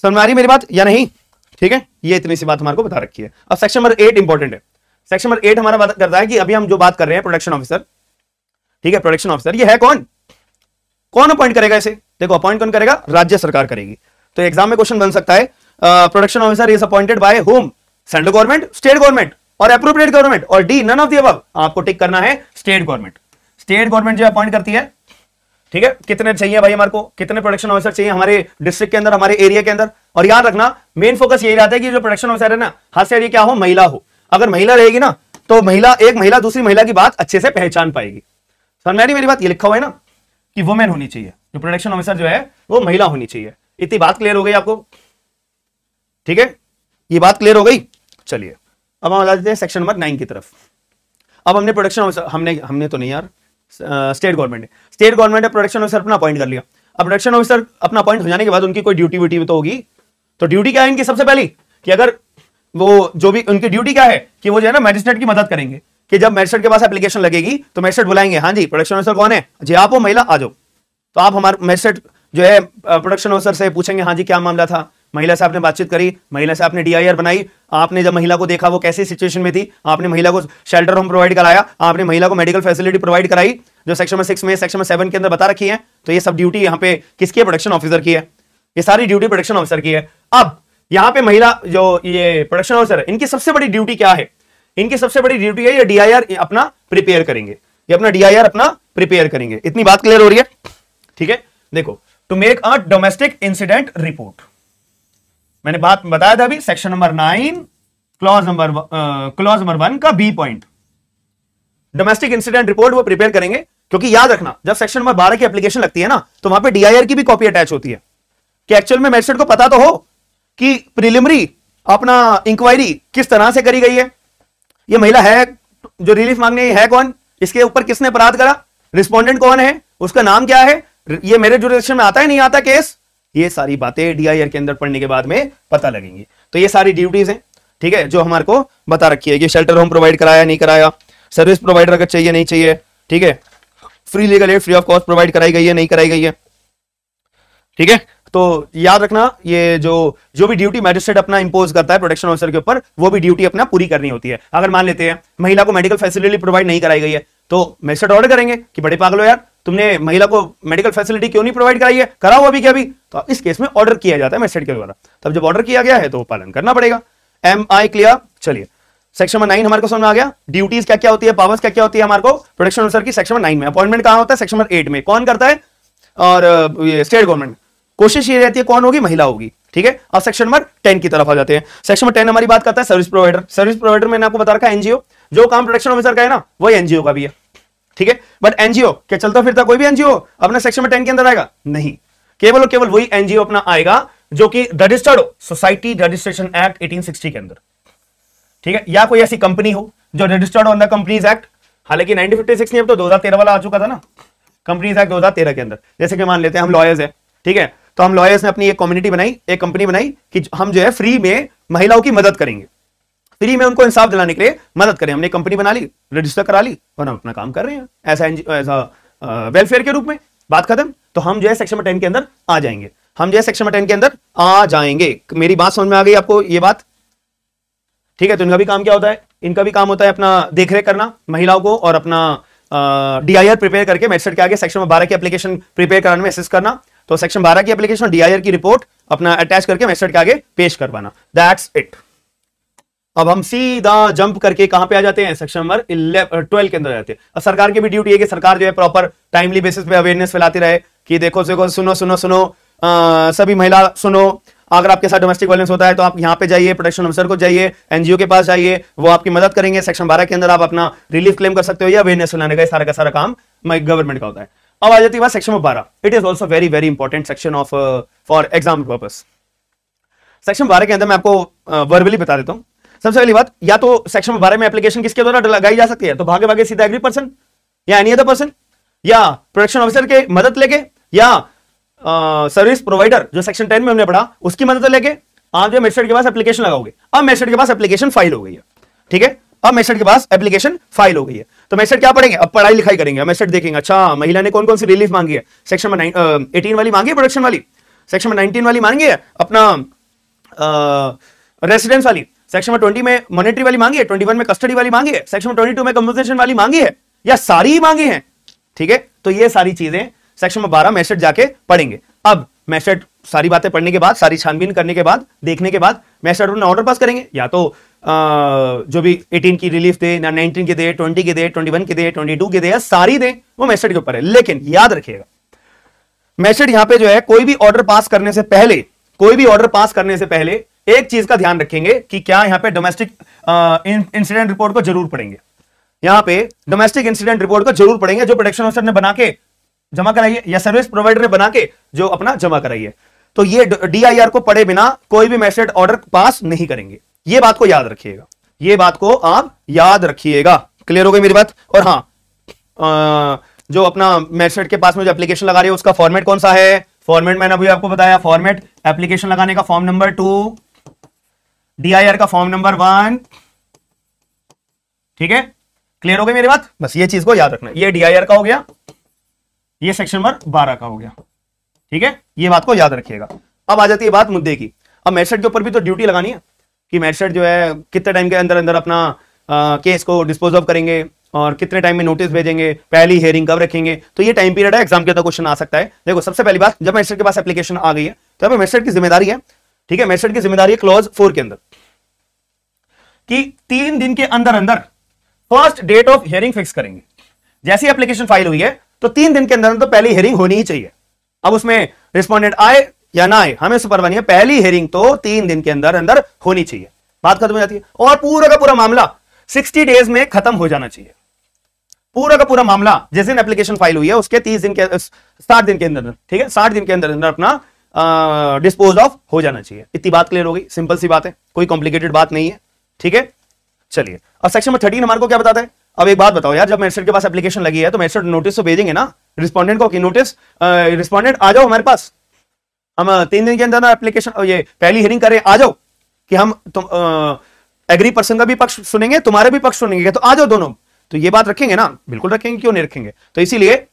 समझ आ रही मेरी बात या नहीं ठीक है ये इतनी सी बात हमारे को बता रखी है अब सेक्शन नंबर एट इंपॉर्टेंट है सेक्शन नंबर एट हमारा बात करता है कि अभी हम जो बात कर रहे हैं प्रोडक्शन ऑफिसर ठीक है प्रोडक्शन ऑफिसर ये है कौन कौन अपॉइंट करेगा इसे देखो अपॉइंट कौन करेगा राज्य सरकार करेगी तो एग्जाम में क्वेश्चन बन सकता है protection officer is appointed by home central government state government और अप्रोप्रिएट गवर्नमेंट और डी नन ऑफ दी अब आपको टिक करना है स्टेट गवर्नमेंट स्टेट गवर्नमेंट जो अपॉइंट करती है ठीक है कितने चाहिए भाई हमारे को कितने प्रोडक्शन ऑफिसर चाहिए हमारे डिस्ट्रिक्ट के अंदर हमारे एरिया के अंदर और याद रखना मेन फोकस यही रहता है कि जो प्रोडक्शन ऑफिसर है ना हाथ से क्या हो महिला हो अगर महिला रहेगी ना तो महिला एक महिला दूसरी महिला की बात अच्छे से पहचान पाएगी समझ में मेरी बात ये लिखा हुआ है ना कि वुमेन होनी चाहिए जो प्रोडक्शन ऑफिसर जो है वो महिला होनी चाहिए इतनी बात क्लियर हो गई आपको ठीक है ये बात क्लियर हो गई चलिए अब हम आ जाते हैं सेक्शन नंबर नाइन की तरफ अब हमने प्रोडक्शन ऑफिसर हमने हमने तो नहीं यार स्टेट गवर्नमेंट ने स्टेट गवर्नमेंट ने प्रोडक्शन ऑफिसर अपना अपॉइंट कर लिया अब प्रोडक्शन ऑफिसर अपना अपॉइंट हो जाने के बाद उनकी कोई ड्यूटी व्यूटी तो होगी तो ड्यूटी क्या है इनकी सबसे पहली कि अगर वो जो भी उनकी ड्यूटी क्या है कि वो जो है ना मजिस्ट्रेट की मदद करेंगे कि जब मैजिस्ट्रेट के पास एप्लीकेशन लगेगी तो मैजिस्ट्रेट बुलाएंगे हाँ जी प्रोडक्शन ऑफिसर कौन है जी आप हो महिला आ जाओ तो आप हमारे मैजिस्ट्रेट जो है प्रोडक्शन ऑफिसर से पूछेंगे हाँ जी क्या मामला था महिला से आपने बातचीत करी महिला से आपने डीआईआर बनाई आपने जब महिला को देखा वो कैसे सिचुएशन में थी आपने महिला को शेल्टर होम प्रोवाइड कराया आपने महिला को मेडिकल फैसिलिटी प्रोवाइड कराई जो सेक्शन में सिक्स में सेक्शन में सेवन के अंदर बता रखी है तो ये सब ड्यूटी यहाँ पे किसकी है प्रोडक्शन ऑफिसर की है ये सारी ड्यूटी प्रोडक्शन ऑफिसर की है अब यहाँ पे महिला जो ये प्रोडक्शन ऑफिसर है इनकी सबसे बड़ी ड्यूटी क्या है इनकी सबसे बड़ी ड्यूटी है ये डीआईआर अपना प्रिपेयर करेंगे ये अपना डीआईआर अपना प्रिपेयर करेंगे इतनी बात क्लियर हो रही है ठीक है देखो to make a domestic incident report मैंने बात में बताया था अभी section number nine clause number clause number one का B point domestic incident report वो प्रिपेयर करेंगे क्योंकि याद रखना जब सेक्शन नंबर बारह की एप्लीकेशन लगती है ना तो वहां पर डीआईआर की भी कॉपी अटैच होती है कि एक्चुअल में मैजिस्ट्रेट को पता तो हो कि प्रिलिमरी अपना इंक्वायरी किस तरह से करी गई है ये महिला है जो रिलीफ मांगने है कौन इसके ऊपर किसने अपराध करा रिस्पॉन्डेंट कौन है उसका नाम क्या है ये मेरे जुरिस्डिक्शन में आता है नहीं आता केस ये सारी बातें डीआईआर के अंदर पढ़ने के बाद में पता लगेंगी तो ये सारी ड्यूटीज हैं ठीक है जो हमारे को बता रखी है कि शेल्टर होम प्रोवाइड कराया नहीं कराया सर्विस प्रोवाइडर अगर चाहिए नहीं चाहिए ठीक है free legal aid free of cost provide कराई गई है नहीं कराई गई है ठीक है तो याद रखना ये जो जो भी ड्यूटी मैजिस्ट्रेट अपना इंपोज करता है प्रोटेक्शन ऑफिसर के ऊपर वो भी ड्यूटी अपना पूरी करनी होती है अगर मान लेते हैं महिला को मेडिकल फैसिलिटी प्रोवाइड नहीं कराई गई है तो मैजिस्ट्रेट ऑर्डर करेंगे कि बड़े पागलो यार तुमने महिला को मेडिकल फैसिलिटी क्यों नहीं प्रोवाइड कराई है कराओ अभी क्या अभी तो इस केस में ऑर्डर किया जाता है मैसेज के द्वारा तब जब ऑर्डर किया गया है तो पालन करना पड़ेगा एम आई क्लियर चलिए सेक्शन नंबर नाइन हमारे को समझ आ गया ड्यूटीज क्या क्या होती है पावर्स क्या क्या होती है हमारे को प्रोडक्शन ऑफिसर की सेक्शन नाइन में अपॉइंटमेंट कहा होता है सेक्शन नंबर एट में कौन करता है और स्टेट गवर्नमेंट कोशिश ये रहती है कौन होगी महिला होगी ठीक है अब सेक्शन नंबर टेन की तरफ आ जाते हैं सेक्शन नंबर टेन हमारी बात करता है सर्विस प्रोवाइडर सर्विस प्रोवाइडर मैंने आपको बता रखा है एनजीओ जो काम प्रोडक्शन ऑफिसर का है ना वही एनजीओ का भी है ठीक है बट एनजीओ क्या चलता फिरता कोई भी एनजीओ अपना सेक्शन में टेन के अंदर आएगा नहीं केवल और केवल वही एनजीओ अपना आएगा जो कि रजिस्टर्ड हो सोसाइटी रजिस्ट्रेशन एक्ट एटीन के अंदर ठीक है या कोई ऐसी कंपनी हो जो registered on the companies act हालांकि नाइनटीन नहीं अब तो 2013 वाला आ चुका था ना कंपनीज एक्ट दो के अंदर जैसे कि मान लेते हैं हम लॉयर्स है ठीक है तो हम लॉयर्स ने अपनी एक कम्युनिटी बनाई एक कंपनी बनाई कि हम जो है फ्री में महिलाओं की मदद करेंगे फ्री में उनको इंसाफ दिलाने के लिए मदद करें हमने कंपनी बना ली रजिस्टर करा ली और हम अपना काम कर रहे हैं ऐसा ऐसा वेलफेयर के रूप में बात खत्म तो हम जो है सेक्शन टेन के अंदर आ जाएंगे हम जो है सेक्शन टेन के अंदर आ जाएंगे मेरी बात समझ में आ गई आपको ये बात ठीक है तो इनका भी काम क्या होता है इनका भी काम होता है अपना देख करना महिलाओं को और अपना डी आई आर प्रिपेयर करके मेडिसेट के आगे सेक्शन बारह की अप्लीकेशन प्रिपेयर कराने में असिस्ट करना तो सेक्शन बारह की एप्लीकेशन डी की रिपोर्ट अपना अटैच करके मेडिसेट के आगे पेश करवाना दैट्स इट अब हम सीधा जंप करके कहां पे आ जाते हैं सेक्शन नंबर ट्वेल्व के अंदर जाते हैं अब सरकार की भी ड्यूटी है कि सरकार जो है प्रॉपर टाइमली बेसिस पे अवेयरनेस फैलाती रहे कि देखो देखो सुनो सुनो सुनो आ, सभी महिला सुनो अगर आपके साथ डोमेस्टिक वायलेंस होता है तो आप यहाँ पे जाइए प्रोटेक्शन ऑफिसर को जाइए एनजीओ के पास जाइए वो आपकी मदद करेंगे सेक्शन बारह के अंदर आप अपना रिलीफ क्लेम कर सकते हो या अवेयरनेस फैलाने का सारा का सारा काम गवर्नमेंट का होता है अब आ जाती है सेक्शन नंबर बारह it is also very very important section of for exam purpose section बारह के अंदर मैं आपको वर्बली बता देता हूँ सबसे पहली बात या तो सेक्शन बारह में एप्लीकेशन किसके द्वारा लगाई जा सकती है तो भागे भागे सीधा एग्री पर्सन या एनी अदर पर्सन या प्रोडक्शन ऑफिसर के मदद लेके या सर्विस प्रोवाइडर जो सेक्शन टेन में हमने पढ़ा उसकी मदद लेके आप जो मेस्टेड के पास एप्लीकेशन लगाओगे अब मेस्टेड के पास एप्लीकेशन फाइल हो गई है ठीक है अब मेस्टेड के पास एप्लीकेशन फाइल हो गई है तो मेस्टेड क्या पढ़ेंगे अब पढ़ाई लिखाई करेंगे मेस्टेड देखेंगे अच्छा महिला ने कौन कौन सी रिलीफ मांगी है सेक्शन में एटीन वाली मांगी है प्रोडक्शन वाली सेक्शन में नाइनटीन वाली मांगी है अपना रेसिडेंस वाली सेक्शन में ट्वेंटी में मॉनेटरी वाली मांगी है ट्वेंटी वन में कस्टडी वाली मांगी है सेक्शन में ट्वेंटी टू में कंपनसेशन वाली मांगी है या सारी ही मांगी है ठीक है तो ये सारी चीजें सेक्शन में बारह मैसेट जाके पढ़ेंगे अब मैसेट सारी बातें पढ़ने के बाद सारी छानबीन करने के बाद देखने के बाद मैसेट अपने ऑर्डर पास करेंगे या तो आ, जो भी 18 की रिलीफ दे ना 19 के दे 20 के दे 21 के दे 22 के दे या सारी दे वो मैसेट के ऊपर है लेकिन याद रखिएगा मैसेट यहां पे जो है कोई भी ऑर्डर पास करने से पहले कोई भी ऑर्डर पास करने से पहले एक चीज का ध्यान रखेंगे कि क्या यहां पे डोमेस्टिक इंसिडेंट रिपोर्ट को जरूर पढ़ेंगे यहाँ पे डोमेस्टिक इंसिडेंट रिपोर्ट को जरूर पढ़ेंगे जो प्रोडक्शन ऑफिसर ने बना के जमा कराइए या सर्विस प्रोवाइडर ने बना के जो अपना जमा कराइए तो ये डीआईआर को पढ़े बिना कोई भी मैसेज ऑर्डर पास नहीं करेंगे ये बात को याद रखिएगा ये बात को आप याद रखिएगा क्लियर हो गई मेरी बात और हाँ आ, जो अपना मैसेट के पास में जो एप्लीकेशन लगा रही है उसका फॉर्मेट कौन सा है फॉर्मेट मैंने अभी आपको बताया फॉर्मेट एप्लीकेशन लगाने का फॉर्म नंबर टू डीआईआर का फॉर्म नंबर वन ठीक है क्लियर हो गई मेरी बात बस ये चीज को याद रखना ये डीआईआर का हो गया ये सेक्शन नंबर बारह का हो गया ठीक है ये बात को याद रखिएगा अब आ जाती है बात मुद्दे की अब मैजिस्ट्रेट के ऊपर भी तो ड्यूटी लगानी है कि मैजिस्ट्रेट जो है कितने टाइम के अंदर अंदर अपना आ, केस को डिस्पोज ऑफ करेंगे और कितने टाइम में नोटिस भेजेंगे पहली हेयरिंग कब रखेंगे तो ये टाइम पीरियड है एग्जाम के अंदर क्वेश्चन आ सकता है देखो सबसे पहली बात जब मैजिस्ट्रेट के पास एप्लीकेशन आ गई है तो अब मैजिस्ट्रेट की जिम्मेदारी है ठीक है मैसेज की जिम्मेदारी क्लॉज फोर के अंदर कि तीन दिन के अंदर अंदर first date of hearing fix करेंगे जैसी एप्लीकेशन फाइल हुई है तो तीन दिन के अंदर तो पहली हियरिंग होनी ही चाहिए अब उसमें रिस्पोंडेंट आए या ना आए हमें सुपरवानी है पहली हियरिंग तो तीन दिन के अंदर अंदर होनी चाहिए बात खत्म हो जाती है और पूरा का पूरा मामला 60 डेज में खत्म हो जाना चाहिए पूरा का पूरा मामला जिस दिन एप्लीकेशन फाइल हुई है उसके तीस दिन के साठ दिन के अंदर ठीक है साठ दिन के अंदर अंदर अपना डिस्पोज ऑफ हो जाना चाहिए इतनी बात क्लियर हो गई सिंपल सी बात है कोई कॉम्प्लिकेटेड बात नहीं है ठीक है चलिए अब सेक्शन नंबर थर्टीन हमारे को क्या बताते हैं अब एक बात बताओ यार जब मेडसेट के पास एप्लीकेशन लगी है तो मेडसेट नोटिस तो भेजेंगे ना रिस्पॉन्डेंट को नोटिस रिस्पॉन्डेंट आ जाओ हमारे पास हम तीन दिन के अंदर ना एप्लीकेशन ये पहली हियरिंग करें आ जाओ कि हम तुम एग्री पर्सन का भी पक्ष सुनेंगे तुम्हारे भी पक्ष सुनेंगे तो आ जाओ दोनों तो ये बात रखेंगे ना बिल्कुल रखेंगे क्यों नहीं रखेंगे तो इसीलिए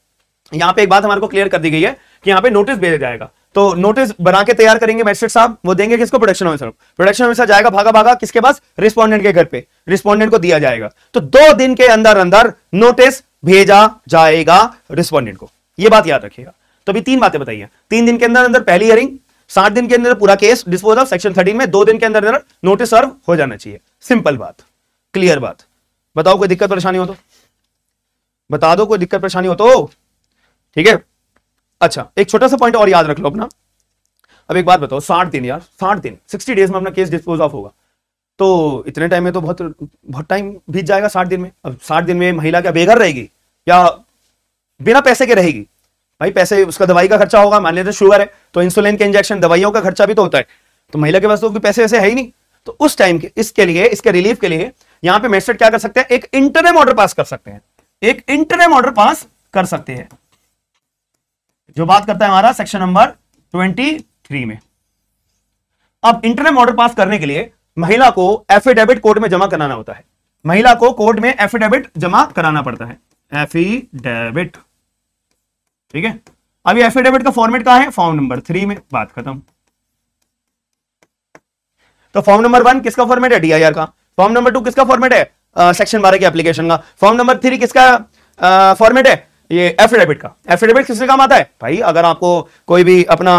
यहां पे एक बात हमारे को क्लियर कर दी गई है कि यहां पे नोटिस भेजा जाएगा तो नोटिस बना के तैयार करेंगे मैजिस्ट्रेट साहब वो देंगे किसको प्रोडक्शन ऑफिसर प्रोडक्शन ऑफिसर जाएगा भागा भागा किसके पास रिस्पॉन्डेंट के घर पे रिस्पॉन्डेंट को दिया जाएगा तो दो दिन के अंदर अंदर नोटिस भेजा जाएगा रिस्पॉन्डेंट को ये बात याद रखिएगा तो अभी तीन बातें बताइए तीन दिन के अंदर अंदर पहली हियरिंग साठ दिन के अंदर पूरा case dispose of section thirteen में दो दिन के अंदर अंदर नोटिस सर्व हो जाना चाहिए सिंपल बात क्लियर बात बताओ कोई दिक्कत परेशानी हो तो बता दो कोई दिक्कत परेशानी हो तो ठीक है अच्छा एक छोटा सा पॉइंट और याद रख लो अपना अब एक बात बताओ साठ दिन यार साठ दिन सिक्सटी डेज में अपना केस डिस्पोज ऑफ होगा तो इतने टाइम में तो बहुत बहुत टाइम बीत जाएगा साठ दिन में अब साठ दिन में महिला क्या बेघर रहेगी या बिना पैसे के रहेगी भाई पैसे उसका दवाई का खर्चा होगा मान लेते शुगर है तो इंसुलिन के इंजेक्शन दवाइयों का खर्चा भी तो होता है तो महिला के पास तो पैसे वैसे है ही नहीं तो उस टाइम के इसके लिए इसके रिलीफ के लिए यहां पे मैजिस्ट्रेट क्या कर सकते हैं एक इंटरनेम ऑर्डर पास कर सकते हैं एक इंटरनेम ऑर्डर पास कर सकते हैं जो बात करता है हमारा सेक्शन नंबर ट्वेंटी थ्री में अब इंटरनेम ऑर्डर पास करने के लिए महिला को एफिडेविट कोर्ट में जमा कराना होता है महिला को कोर्ट में एफिडेविट जमा कराना पड़ता है एफिडेविट ठीक है अब एफिडेविट का फॉर्मेट कहा है फॉर्म नंबर थ्री में बात खत्म तो फॉर्म नंबर वन किसका फॉर्मेट है डीआईआर का फॉर्म नंबर टू किसका फॉर्मेट है सेक्शन बारह के एप्लीकेशन का फॉर्म नंबर थ्री किसका फॉर्मेट है ये एफिडेविट का एफिडेविट किसके काम आता है भाई अगर आपको कोई भी अपना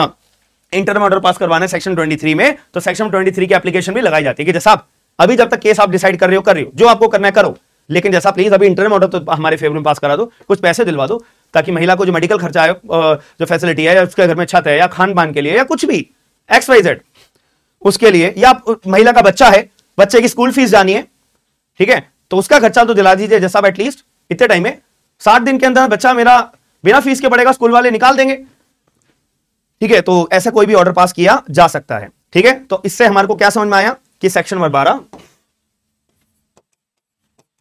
इंटरम ऑर्डर पास करवाना है सेक्शन 23 में तो सेक्शन 23 की एप्लीकेशन भी लगाई जाती है कि जैसा अभी जब तक केस आप डिसाइड कर रहे हो कर रहे हो जो आपको करना है करो लेकिन जैसा प्लीज अभी इंटरम ऑर्डर तो हमारे फेवर में पास करा दो कुछ पैसे दिलवा दो ताकि महिला को जो मेडिकल खर्चा है जो फैसिलिटी है या उसके घर में छत है या खान पान के लिए या कुछ भी एक्स वाई जेड उसके लिए या महिला का बच्चा है बच्चे की स्कूल फीस जानी है ठीक है तो उसका खर्चा तो दिला दीजिए जैसा एटलीस्ट इतने टाइम में साठ दिन के अंदर बच्चा मेरा बिना फीस के पड़ेगा स्कूल वाले निकाल देंगे ठीक है तो ऐसा कोई भी ऑर्डर पास किया जा सकता है ठीक है तो इससे हमारे को क्या समझ में आया कि सेक्शन नंबर बारह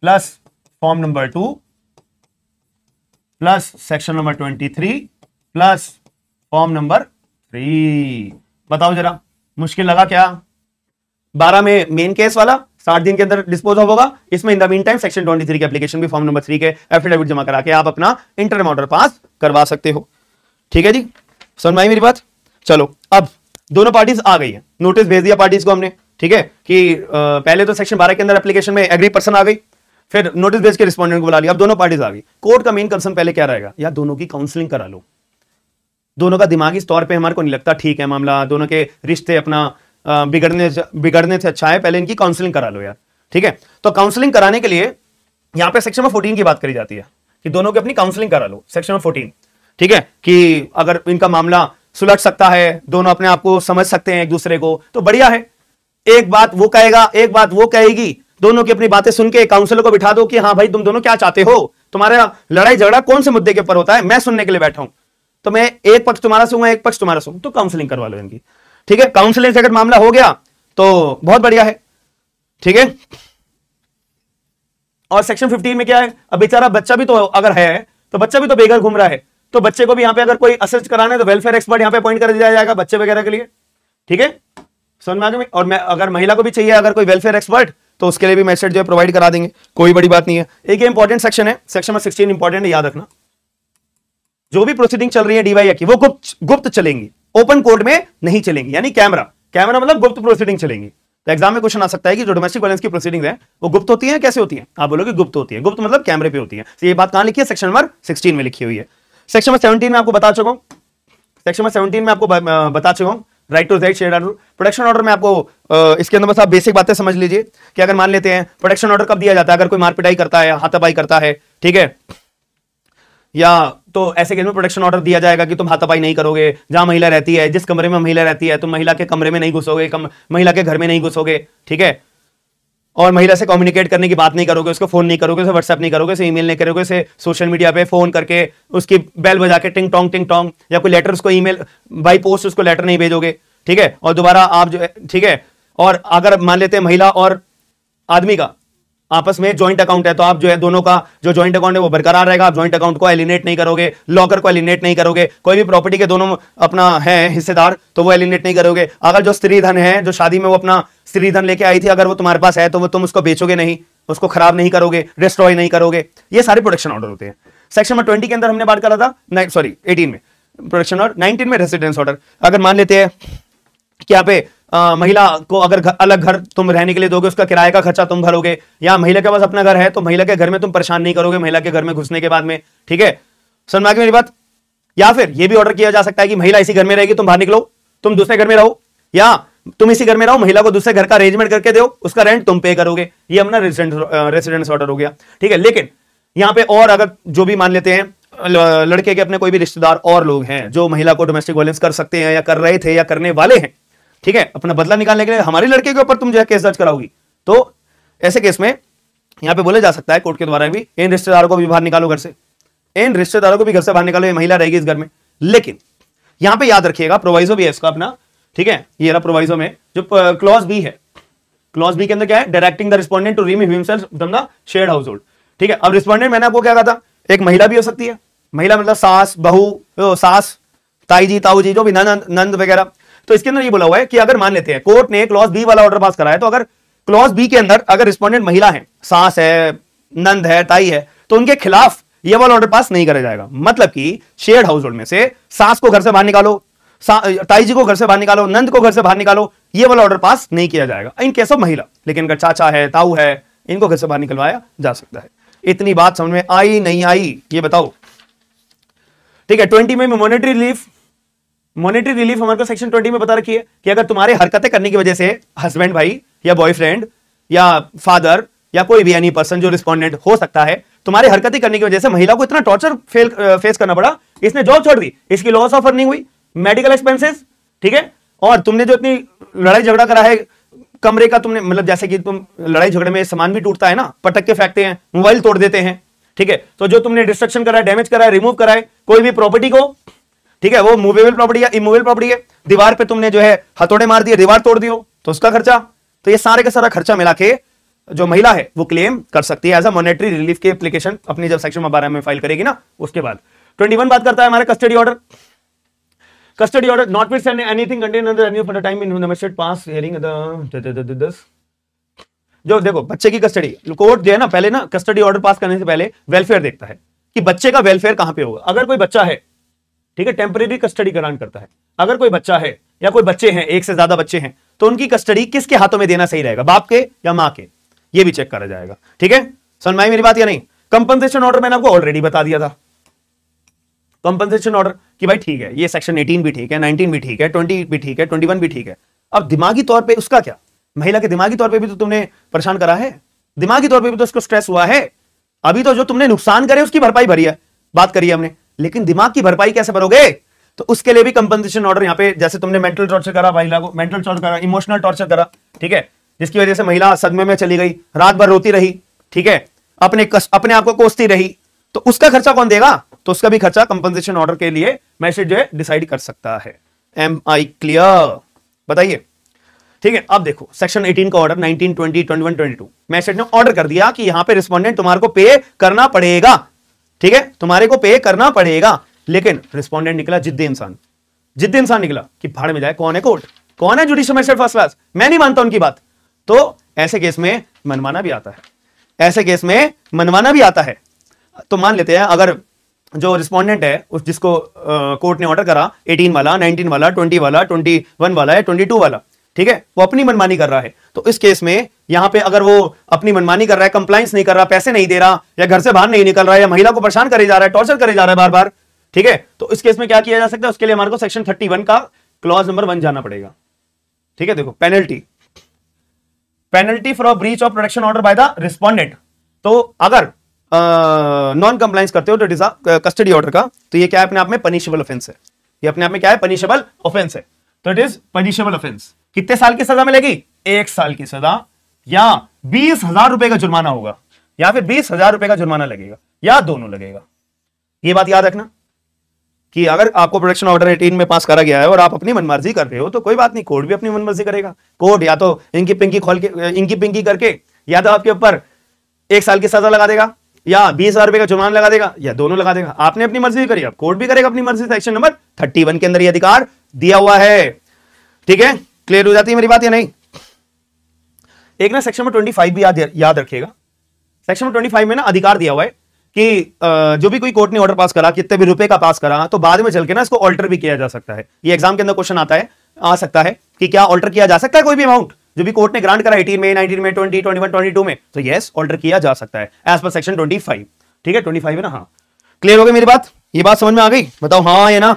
plus form number two plus section number twenty three plus form number three बताओ जरा मुश्किल लगा क्या बारह में मेन केस वाला साठ दिन के अंदर डिस्पोज ऑफ होगा इसमें in the mean time section twenty three के एप्लीकेशन भी फॉर्म नंबर थ्री के एफिडेविट जमा करा के आप अपना इंटरम ऑर्डर पास करवा सकते हो ठीक है जी समझ में मेरी बात चलो अब दोनों पार्टीज आ गई है नोटिस भेज दिया पार्टीज को हमने ठीक है कि आ, पहले तो सेक्शन बारह के अंदर एप्लीकेशन में एग्री पर्सन आ गई फिर नोटिस भेज के रिस्पॉन्डेंट को बुला लिया अब दोनों पार्टीज आ गई कोर्ट का मेन कंसर्न पहले क्या रहेगा या दोनों की काउंसलिंग करा लो दोनों का दिमाग इस तौर पे हमारे को नहीं लगता ठीक है मामला दोनों के रिश्ते अपना बिगड़ने बिगड़ने से अच्छा है पहले इनकी काउंसलिंग करा लो यार ठीक है तो काउंसलिंग कराने के लिए यहाँ पे सेक्शन ऑफ फोर्टीन की बात करी जाती है कि दोनों की अपनी काउंसलिंग करा लो सेक्शन ऑफ फोर्टीन ठीक है कि अगर इनका मामला सुलझ सकता है दोनों अपने आप को समझ सकते हैं एक दूसरे को तो बढ़िया है एक बात वो कहेगा एक बात वो कहेगी दोनों की अपनी बातें सुन के काउंसलर को बिठा दो कि हाँ भाई तुम दोनों क्या चाहते हो तुम्हारा लड़ाई झगड़ा कौन से मुद्दे के ऊपर होता है मैं सुनने के लिए बैठा हूं तो मैं एक पक्ष तुम्हारा सुनूंगा एक पक्ष तुम्हारा सुनूंगा तो काउंसलिंग करवा लो इनकी ठीक है काउंसलिंग से अगर मामला हो गया तो बहुत बढ़िया है ठीक है और सेक्शन 15 में क्या है अब बेचारा बच्चा भी तो अगर है तो बच्चा भी तो बेघर घूम रहा है तो बच्चे को भी यहां पे अगर कोई असिस्ट कराना है तो वेलफेयर एक्सपर्ट यहाँ पे अपॉइंट कर दिया जाएगा बच्चे वगैरह के लिए ठीक है समझ में और मैं अगर महिला को भी चाहिए अगर कोई वेलफेयर एक्सपर्ट तो उसके लिए भी मैसेज जो है प्रोवाइड करा देंगे कोई बड़ी बात नहीं है एक इंपॉर्टेंट सेक्शन है सेक्शन सिक्सटीन इंपॉर्टेंट है याद रखना जो भी प्रोसीडिंग चल रही है डीवाई e की वो गुप्त गुप्त चलेंगी ओपन कोर्ट में नहीं चलेंगी यानी कैमरा कैमरा मतलब गुप्त प्रोसीडिंग चलेंगी तो एग्जाम में क्वेश्चन आ सकता है कि जो डोमेस्टिक वायलेंस की प्रोसीडिंग है वो गुप्त होती है कैसे होती है आप बोलोगे गुप्त होती है गुप्त मतलब कैमरे पे होती है तो ये बात कहां लिखी है सेक्शन नंबर सिक्सटीन में लिखी हुई है सेक्शन नंबर सेवनटीन में आपको बता चुका हूं सेक्शन नंबर सेवनटीन में आपको बता चुका हूं right to right share protection order में आपको इसके अंदर बस आप बेसिक बातें समझ लीजिए कि अगर मान लेते हैं प्रोडक्शन ऑर्डर कब दिया जाता है अगर कोई मारपिटाई करता है हाथापाई करता है ठीक है या तो ऐसे केस में प्रोटेक्शन ऑर्डर दिया जाएगा कि तुम हाथापाई नहीं करोगे जहां महिला रहती है जिस कमरे में महिला रहती है तुम महिला के कमरे में नहीं घुसोगे महिला के घर में नहीं घुसोगे ठीक है और महिला से कम्युनिकेट करने की बात नहीं करोगे उसको फोन नहीं करोगे उसे व्हाट्सएप नहीं करोगे उसे ईमेल नहीं करोगे उसे सोशल मीडिया पे फोन करके उसकी बेल बजा के टिंग टोंग टिंग टोंग या कोई लेटर उसको ईमेल बाई पोस्ट उसको लेटर नहीं भेजोगे ठीक है और दोबारा आप जो है ठीक है और अगर मान लेते हैं महिला और आदमी का आपस में ज्वाइंट अकाउंट है तो आप जो है दोनों का जो ज्वाइंट अकाउंट है वो बरकरार रहेगा आप ज्वाइंट अकाउंट को एलिनेट नहीं करोगे लॉकर को एलिनेट नहीं करोगे कोई भी प्रॉपर्टी के दोनों अपना है हिस्सेदार तो वो एलिनेट नहीं करोगे अगर जो स्त्री धन है जो शादी में वो अपना स्त्री धन लेके आई थी अगर वो तुम्हारे पास है तो वो तुम उसको बेचोगे नहीं उसको खराब नहीं करोगे डिस्ट्रॉय नहीं करोगे ये सारे प्रोडक्शन ऑर्डर होते हैं सेक्शन नंबर ट्वेंटी के अंदर हमने बात करा था सॉरी एटीन में प्रोडक्शन ऑर्डर नाइनटीन में रेसिडेंस ऑर्डर अगर मान लेते हैं कि यहाँ पे आ, महिला को अगर घर, अलग घर तुम रहने के लिए दोगे उसका किराए का खर्चा तुम भरोगे या महिला के पास अपना घर है तो महिला के घर में तुम परेशान नहीं करोगे महिला के घर में घुसने के बाद में ठीक है समझ मेरी बात या फिर यह भी ऑर्डर किया जा सकता है कि महिला इसी घर में रहेगी तुम बाहर निकलो तुम दूसरे घर में रहो या तुम इसी घर में रहो महिला को दूसरे घर का अरेंजमेंट करके दो उसका रेंट तुम पे करोगे ये अपना रेसिडेंस ऑर्डर हो गया ठीक है लेकिन यहाँ पे और अगर जो भी मान लेते हैं लड़के के अपने कोई भी रिश्तेदार और लोग हैं जो महिला को डोमेस्टिक वायलेंस कर सकते हैं या कर रहे थे या करने वाले हैं ठीक है अपना बदला निकालने के लिए हमारे लड़के के ऊपर तुम जो है केस दर्ज कराओगी तो ऐसे केस में यहाँ पे बोला जा सकता है कोर्ट के द्वारा भी इन रिश्तेदारों को भी बाहर निकालो घर से इन रिश्तेदारों को भी घर से बाहर निकालो ये महिला रहेगी इस घर में लेकिन यहाँ पे याद रखिएगा प्रोवाइजो भी है इसका अपना ठीक है ये रहा प्रोवाइजो में जो क्लॉज बी है क्लॉज बी के अंदर क्या है directing the respondent to remove himself the share house hold ठीक है अब रिस्पॉन्डेंट मैंने आपको क्या कहा था एक महिला भी हो सकती है महिला मतलब सास बहू सास ताई जी ताऊ जी जो भी नंद नंद वगैरह तो इसके अंदर ये बोला हुआ है कि अगर मान लेते हैं कोर्ट ने क्लॉज बी वाला ऑर्डर पास कराया तो अगर क्लॉज बी के अंदर अगर रिस्पॉन्डेंट महिला है सास है नंद है ताई है तो उनके खिलाफ ये वाला ऑर्डर पास नहीं करा जाएगा मतलब कि शेयर हाउस होल्ड में से सास को घर से बाहर निकालो ताई जी को घर से बाहर निकालो नंद को घर से बाहर निकालो ये वाला ऑर्डर पास नहीं किया जाएगा इन केस ऑफ महिला लेकिन अगर चाचा है ताऊ है इनको घर से बाहर निकलवाया जा सकता है इतनी बात समझ में आई नहीं आई ये बताओ ठीक है ट्वेंटी में मॉनेटरी रिलीफ मॉनेटरी रिलीफ हमारे को सेक्शन ट्वेंटी में बता रखी है कि अगर तुम्हारे हरकतें करने की वजह से हस्बैंड भाई या बॉयफ्रेंड या फादर या कोई भी यानी पर्सन जो रिस्पॉन्डेंट हो सकता है तुम्हारे हरकतें करने की वजह से महिला को इतना टॉर्चर फेल फेस करना पड़ा इसने जॉब छोड़ दी इसकी लॉस ऑफ अर्निंग हुई मेडिकल एक्सपेंसेस ठीक है और तुमने जो इतनी लड़ाई झगड़ा करा है कमरे का तुमने मतलब जैसे कि तुम लड़ाई झगड़े में सामान भी टूटता है ना पटक के फेंकते हैं मोबाइल तोड़ देते हैं ठीक है तो जो तुमने डिस्ट्रक्शन करा है डैमेज करा है रिमूव करा है कोई भी प्रॉपर्टी को ठीक है वो मूवेबल प्रॉपर्टी या इमूवेबल प्रॉपर्टी है दीवार पे तुमने जो है हथौड़े मार दिए दीवार तोड़ दियो तो उसका खर्चा तो ये सारे का सारा खर्चा मिला के जो महिला है वो क्लेम कर सकती है एज अ मॉनेटरी रिलीफ की एप्लीकेशन अपनी जब सेक्शन बारह में फाइल करेगी ना उसके बाद ट्वेंटी बात करता है हमारे custody order custody order notwithstanding anything contained under any of the time in the magistrate pass hearing the this जो देखो बच्चे की कस्टडी कोर्ट जो है ना पहले ना कस्टडी ऑर्डर पास करने से पहले वेलफेयर देखता है कि बच्चे का वेलफेयर कहां पे होगा अगर कोई बच्चा है ठीक है टेम्परेरी कस्टडी ग्रांट करता है अगर कोई बच्चा है या कोई बच्चे हैं एक से ज्यादा बच्चे हैं तो उनकी कस्टडी किसके हाथों में देना सही रहेगा बाप के या माँ के ये भी चेक करा जाएगा ठीक है सुनवाई मेरी बात या नहीं कंपनसेशन ऑर्डर मैंने आपको ऑलरेडी बता दिया था कंपनसेशन ऑर्डर कि भाई ठीक है ये सेक्शन 18 भी ठीक है 19 भी ठीक है 20 भी ठीक है 21 भी ठीक है अब दिमागी तौर पे उसका क्या महिला के दिमागी तौर पे भी तो तुमने परेशान करा है दिमागी तौर पे भी तो उसको स्ट्रेस हुआ है अभी तो जो तुमने नुकसान करे उसकी भरपाई भरी है बात करी है हमने लेकिन दिमाग की भरपाई कैसे करोगे तो उसके लिए भी कंपनसेशन ऑर्डर यहाँ पे जैसे तुमने मेंटल टॉर्चर करा महिला को मेंटल टॉर्चर करा इमोशनल टॉर्चर करा ठीक है जिसकी वजह से महिला सदमे में चली गई रात भर रोती रही ठीक है अपने कस, अपने आप को कोसती रही तो उसका खर्चा कौन देगा तो उसका भी खर्चा कंपनसेशन ऑर्डर के लिए मैसेज जो है डिसाइड कर सकता है एम आई क्लियर बताइए ठीक है अब देखो सेक्शन 18 का ऑर्डर 19, 20, 21, 22 मैसेज ने ऑर्डर कर दिया कि यहां पे रिस्पोंडेंट तुम्हारे को पे करना पड़ेगा ठीक है तुम्हारे को पे करना पड़ेगा लेकिन रिस्पॉन्डेंट निकला जिद्दी इंसान जिद्दी इंसान निकला कि भाड़ में जाए कौन है कोर्ट कौन है जुडिशियल मैजिस्ट्रेट फर्स्ट क्लास मैं नहीं मानता उनकी बात तो ऐसे केस में मनवाना भी आता है ऐसे केस में मनवाना भी आता है तो मान लेते हैं अगर जो रिस्पॉन्डेंट है उस जिसको कोर्ट ने ऑर्डर करा 18 वाला 19 वाला 20 वाला 21 वाला या 22 वाला ठीक है वो अपनी मनमानी कर रहा है तो इस केस में यहाँ पे अगर वो अपनी मनमानी कर रहा है कंप्लाइंस नहीं कर रहा पैसे नहीं दे रहा या घर से बाहर नहीं निकल रहा है या महिला को परेशान करे जा रहा है टॉर्चर करे जा रहा है बार बार ठीक है तो इस केस में क्या किया जा सकता है उसके लिए हमारे को सेक्शन थर्टी का क्लॉज नंबर वन जाना पड़ेगा ठीक है देखो penalty penalty for breach of protection order by the respondent तो अगर नॉन कंप्लाइंस करते हो तो डिजा कस्टडी ऑर्डर का तो ये क्या है अपने आप में पनिशेबल ऑफेंस है ये अपने आप में क्या है पनिशेबल ऑफेंस है तो इट इज पनिशेबल ऑफेंस कितने साल की सजा मिलेगी एक साल की सजा या बीस हजार रुपए का जुर्माना होगा या फिर बीस हजार रुपए का जुर्माना लगेगा या दोनों लगेगा ये बात याद रखना कि अगर आपको प्रोडक्शन ऑर्डर एटीन में पास करा गया है और आप अपनी मनमर्जी कर रहे हो तो कोई बात नहीं कोर्ट भी अपनी मनमर्जी करेगा कोर्ट या तो इनकी पिंकी खोल के इनकी पिंकी करके या तो आपके ऊपर एक साल की सजा लगा देगा या बीस हजार रुपए का जुर्माना लगा देगा या दोनों लगा देगा आपने अपनी मर्जी करी अब कोर्ट भी करेगा अपनी मर्जी सेक्शन नंबर थर्टी वन के अंदर ये अधिकार दिया हुआ है ठीक है क्लियर हो जाती है मेरी बात या नहीं एक ना सेक्शन ट्वेंटी फाइव भी याद रखेगा सेक्शन ट्वेंटी फाइव में ना अधिकार दिया हुआ है कि जो भी कोई कोर्ट ने ऑर्डर पास करा कितने भी रुपए का पास करा तो बाद में चल के ना इसको ऑल्टर भी किया जा सकता है ये एग्जाम के अंदर क्वेश्चन आता है आ सकता है कि क्या ऑल्टर किया जा सकता है कोई भी अमाउंट जो भी कोर्ट ने ग्रांट करा 18 में 19 में 20 21 22 में तो यस ऑल्टर किया जा सकता है एज पर सेक्शन ट्वेंटी ठीक है ट्वेंटी है ना हाँ क्लियर हो गई मेरी बात ये बात समझ में आ गई बताओ हाँ ये ना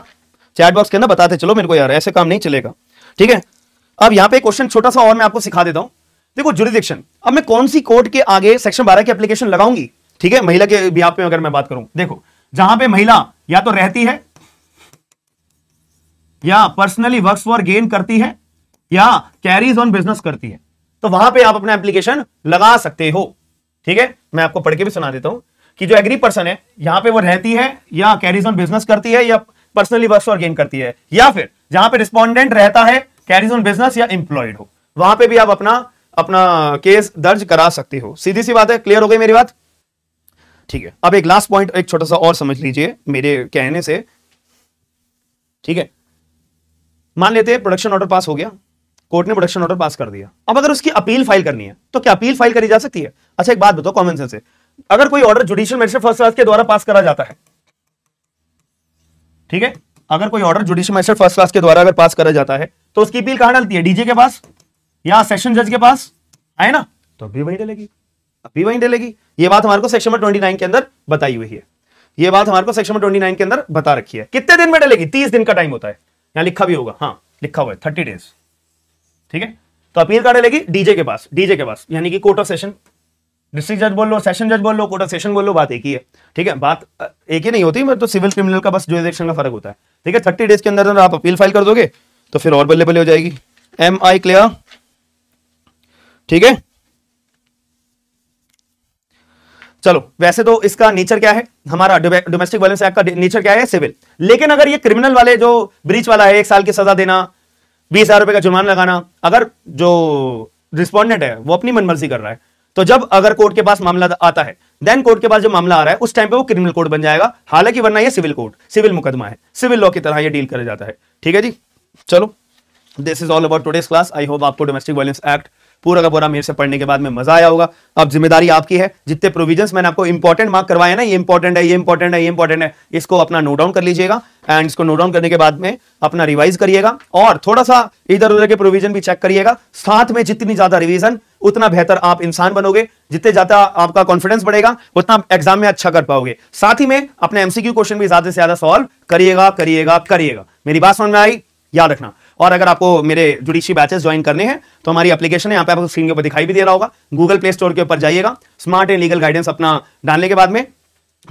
चैट बॉक्स के अंदर बताते चलो मेरे को यार ऐसे काम नहीं चलेगा ठीक है अब यहाँ पे क्वेश्चन छोटा सा और मैं आपको सिखा देता हूँ देखो जुरिडिक्शन अब मैं कौन सी कोर्ट के आगे सेक्शन बारह की एप्लीकेशन लगाऊंगी ठीक है महिला के भी पे अगर मैं बात करूं देखो जहां पे महिला या तो रहती है या पर्सनली वर्क फॉर गेन करती है या कैरीज ऑन बिजनेस करती है तो वहां पे आप अपना एप्लीकेशन लगा सकते हो ठीक है मैं आपको पढ़ के भी सुना देता हूं कि जो एग्री पर्सन है यहां पे वो रहती है या कैरीज ऑन बिजनेस करती है या पर्सनली वर्क फॉर गेन करती है या फिर जहां पे रिस्पॉन्डेंट रहता है कैरीज ऑन बिजनेस या इंप्लॉयड हो वहां पर भी आप अपना अपना केस दर्ज करा सकते हो सीधी सी बात है क्लियर हो गई मेरी बात ठीक है अब एक लास्ट पॉइंट एक छोटा सा और समझ लीजिए मेरे कहने से ठीक है मान लेते हैं प्रोडक्शन ऑर्डर पास हो गया कोर्ट ने प्रोडक्शन ऑर्डर पास कर दिया अब अगर उसकी अपील फाइल करनी है तो क्या अपील फाइल करी जा सकती है अच्छा एक बात बताओ कॉमन सेंस से अगर कोई order judicial magistrate first class के द्वारा पास करा जाता है ठीक है अगर कोई order judicial magistrate first class के द्वारा अगर पास करा जाता है तो उसकी अपील कहां डालती है डीजे के पास या सेशन जज के पास आए ना तो अभी वही डलेगी अभी वही डलेगी ये बात हमारे को सेक्शन नंबर ट्वेंटी नाइन के अंदर बताई हुई है ये बात हमारे को सेक्शन नंबर ट्वेंटी नाइन के अंदर बता रखी है कितने दिन में डलेगी तीस दिन का टाइम होता है यहां लिखा भी होगा हाँ लिखा हुआ है थर्टी डेज ठीक है तो अपील कहा डलेगी डीजे के पास डीजे के पास यानी कि कोर्ट ऑफ सेशन डिस्ट्रिक्ट जज बोल लो सेशन जज बोल लो कोर्ट ऑफ सेशन बोल लो बात एक ही है ठीक है बात एक ही नहीं होती मतलब तो सिविल क्रिमिनल का बस जोरिडिक्शन का फर्क होता है ठीक है थर्टी डेज के अंदर आप अपील फाइल कर दोगे तो फिर और बल्ले बल्ले हो जाएगी एम आई क्लियर ठीक है चलो वैसे तो इसका नेचर क्या है हमारा डोमेस्टिक वायलेंस एक्ट का नेचर क्या है सिविल लेकिन अगर ये क्रिमिनल वाले जो ब्रीच वाला है एक साल की सजा देना बीस हजार रुपए का जुर्माना लगाना अगर जो रिस्पॉन्डेंट है वो अपनी मनमर्जी कर रहा है तो जब अगर कोर्ट के पास मामला आता है देन कोर्ट के पास जो मामला आ रहा है उस टाइम पे वो क्रिमिनल कोर्ट बन जाएगा हालांकि वरना ये सिविल कोर्ट सिविल मुकदमा है सिविल लॉ की तरह ये डील कर जाता है ठीक है जी चलो this is all about today's class I hope आपको डोमेस्टिक वायलेंस एक्ट पूरा का पूरा मेरे से पढ़ने के बाद में मजा आया होगा अब जिम्मेदारी आपकी है जितने प्रोविजन मैंने आपको इंपॉर्टेंट मार्क करवाया ना ये इंपॉर्टेंट है ये इंपॉर्टेंट है ये इंपॉर्टेंट है इसको अपना नोट डाउन कर लीजिएगा एंड इसको नोट डाउन करने के बाद में अपना रिवाइज करिएगा और थोड़ा सा इधर उधर के प्रोविजन भी चेक करिएगा साथ में जितनी ज्यादा रिविजन उतना बेहतर आप इंसान बनोगे जितने ज्यादा आपका कॉन्फिडेंस बढ़ेगा उतना एग्जाम में अच्छा कर पाओगे साथ ही में अपने एमसीक्यू क्वेश्चन भी ज्यादा से ज्यादा सॉल्व करिएगा करिएगा करिएगा मेरी बात समझ में आई याद रखना और अगर आपको मेरे जुडिशी बैचेस ज्वाइन करने हैं तो हमारी एप्लीकेशन है यहाँ पे आपको स्क्रीन के ऊपर दिखाई भी दे रहा होगा गूगल प्ले स्टोर के ऊपर जाइएगा स्मार्ट एंड लीगल गाइडेंस अपना डालने के बाद में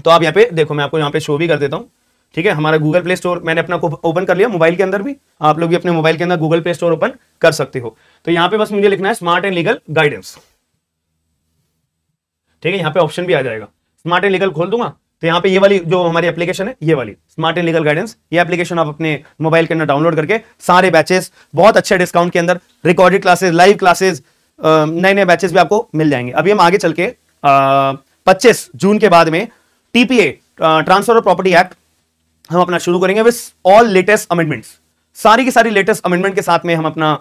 तो आप यहाँ पे देखो मैं आपको यहाँ पे शो भी कर देता हूँ ठीक है हमारा गूगल प्ले स्टोर मैंने अपना ओपन कर लिया मोबाइल के अंदर भी आप लोग भी अपने मोबाइल के अंदर गूगल प्ले स्टोर ओपन कर सकते हो तो यहाँ पे बस मुझे लिखना है स्मार्ट एंड लीगल गाइडेंस ठीक है यहाँ पे ऑप्शन भी आ जाएगा स्मार्ट एंड लीगल खोल दूंगा तो यहाँ पे ये वाली जो हमारी एप्लीकेशन है ये वाली स्मार्ट एंड लीगल गाइडेंस ये एप्लीकेशन आप अपने मोबाइल के अंदर डाउनलोड करके सारे बैचेस बहुत अच्छे डिस्काउंट के अंदर रिकॉर्डेड क्लासेस लाइव क्लासेस नए नए बैचेस भी आपको मिल जाएंगे अभी हम आगे चल के पच्चीस जून के बाद में TPA transfer of property act हम अपना शुरू करेंगे विद ऑल लेटेस्ट अमेंडमेंट्स सारी की सारी लेटेस्ट अमेंडमेंट के साथ में हम अपना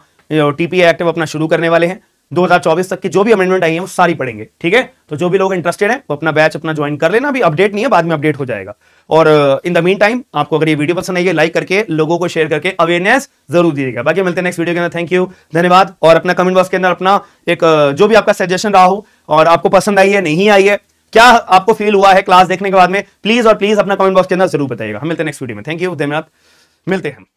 टीपीए एक्ट अपना शुरू करने वाले हैं 2024 तक की जो भी अमेंडमेंट आई है वो सारी पढ़ेंगे ठीक है तो जो भी लोग इंटरेस्टेड है वो अपना बैच अपना ज्वाइन कर लेना अभी अपडेट नहीं है बाद में अपडेट हो जाएगा और इन द मीन टाइम आपको अगर ये वीडियो पसंद आई है लाइक करके लोगों को शेयर करके अवेयरनेस जरूर दीजिएगा बाकी मिलते हैं नेक्स्ट वीडियो के अंदर थैंक यू धन्यवाद और अपना कमेंट बॉक्स के अंदर अपना एक uh, जो भी आपका सजेशन रहा हो और आपको पसंद आई है नहीं आई है क्या आपको फील हुआ है क्लास देखने के बाद में प्लीज और प्लीज अपना कमेंट बॉक्स के अंदर जरूर बताइएगा हम मिलते हैं नेक्स्ट वीडियो में थैंक यू धन्यवाद मिलते हैं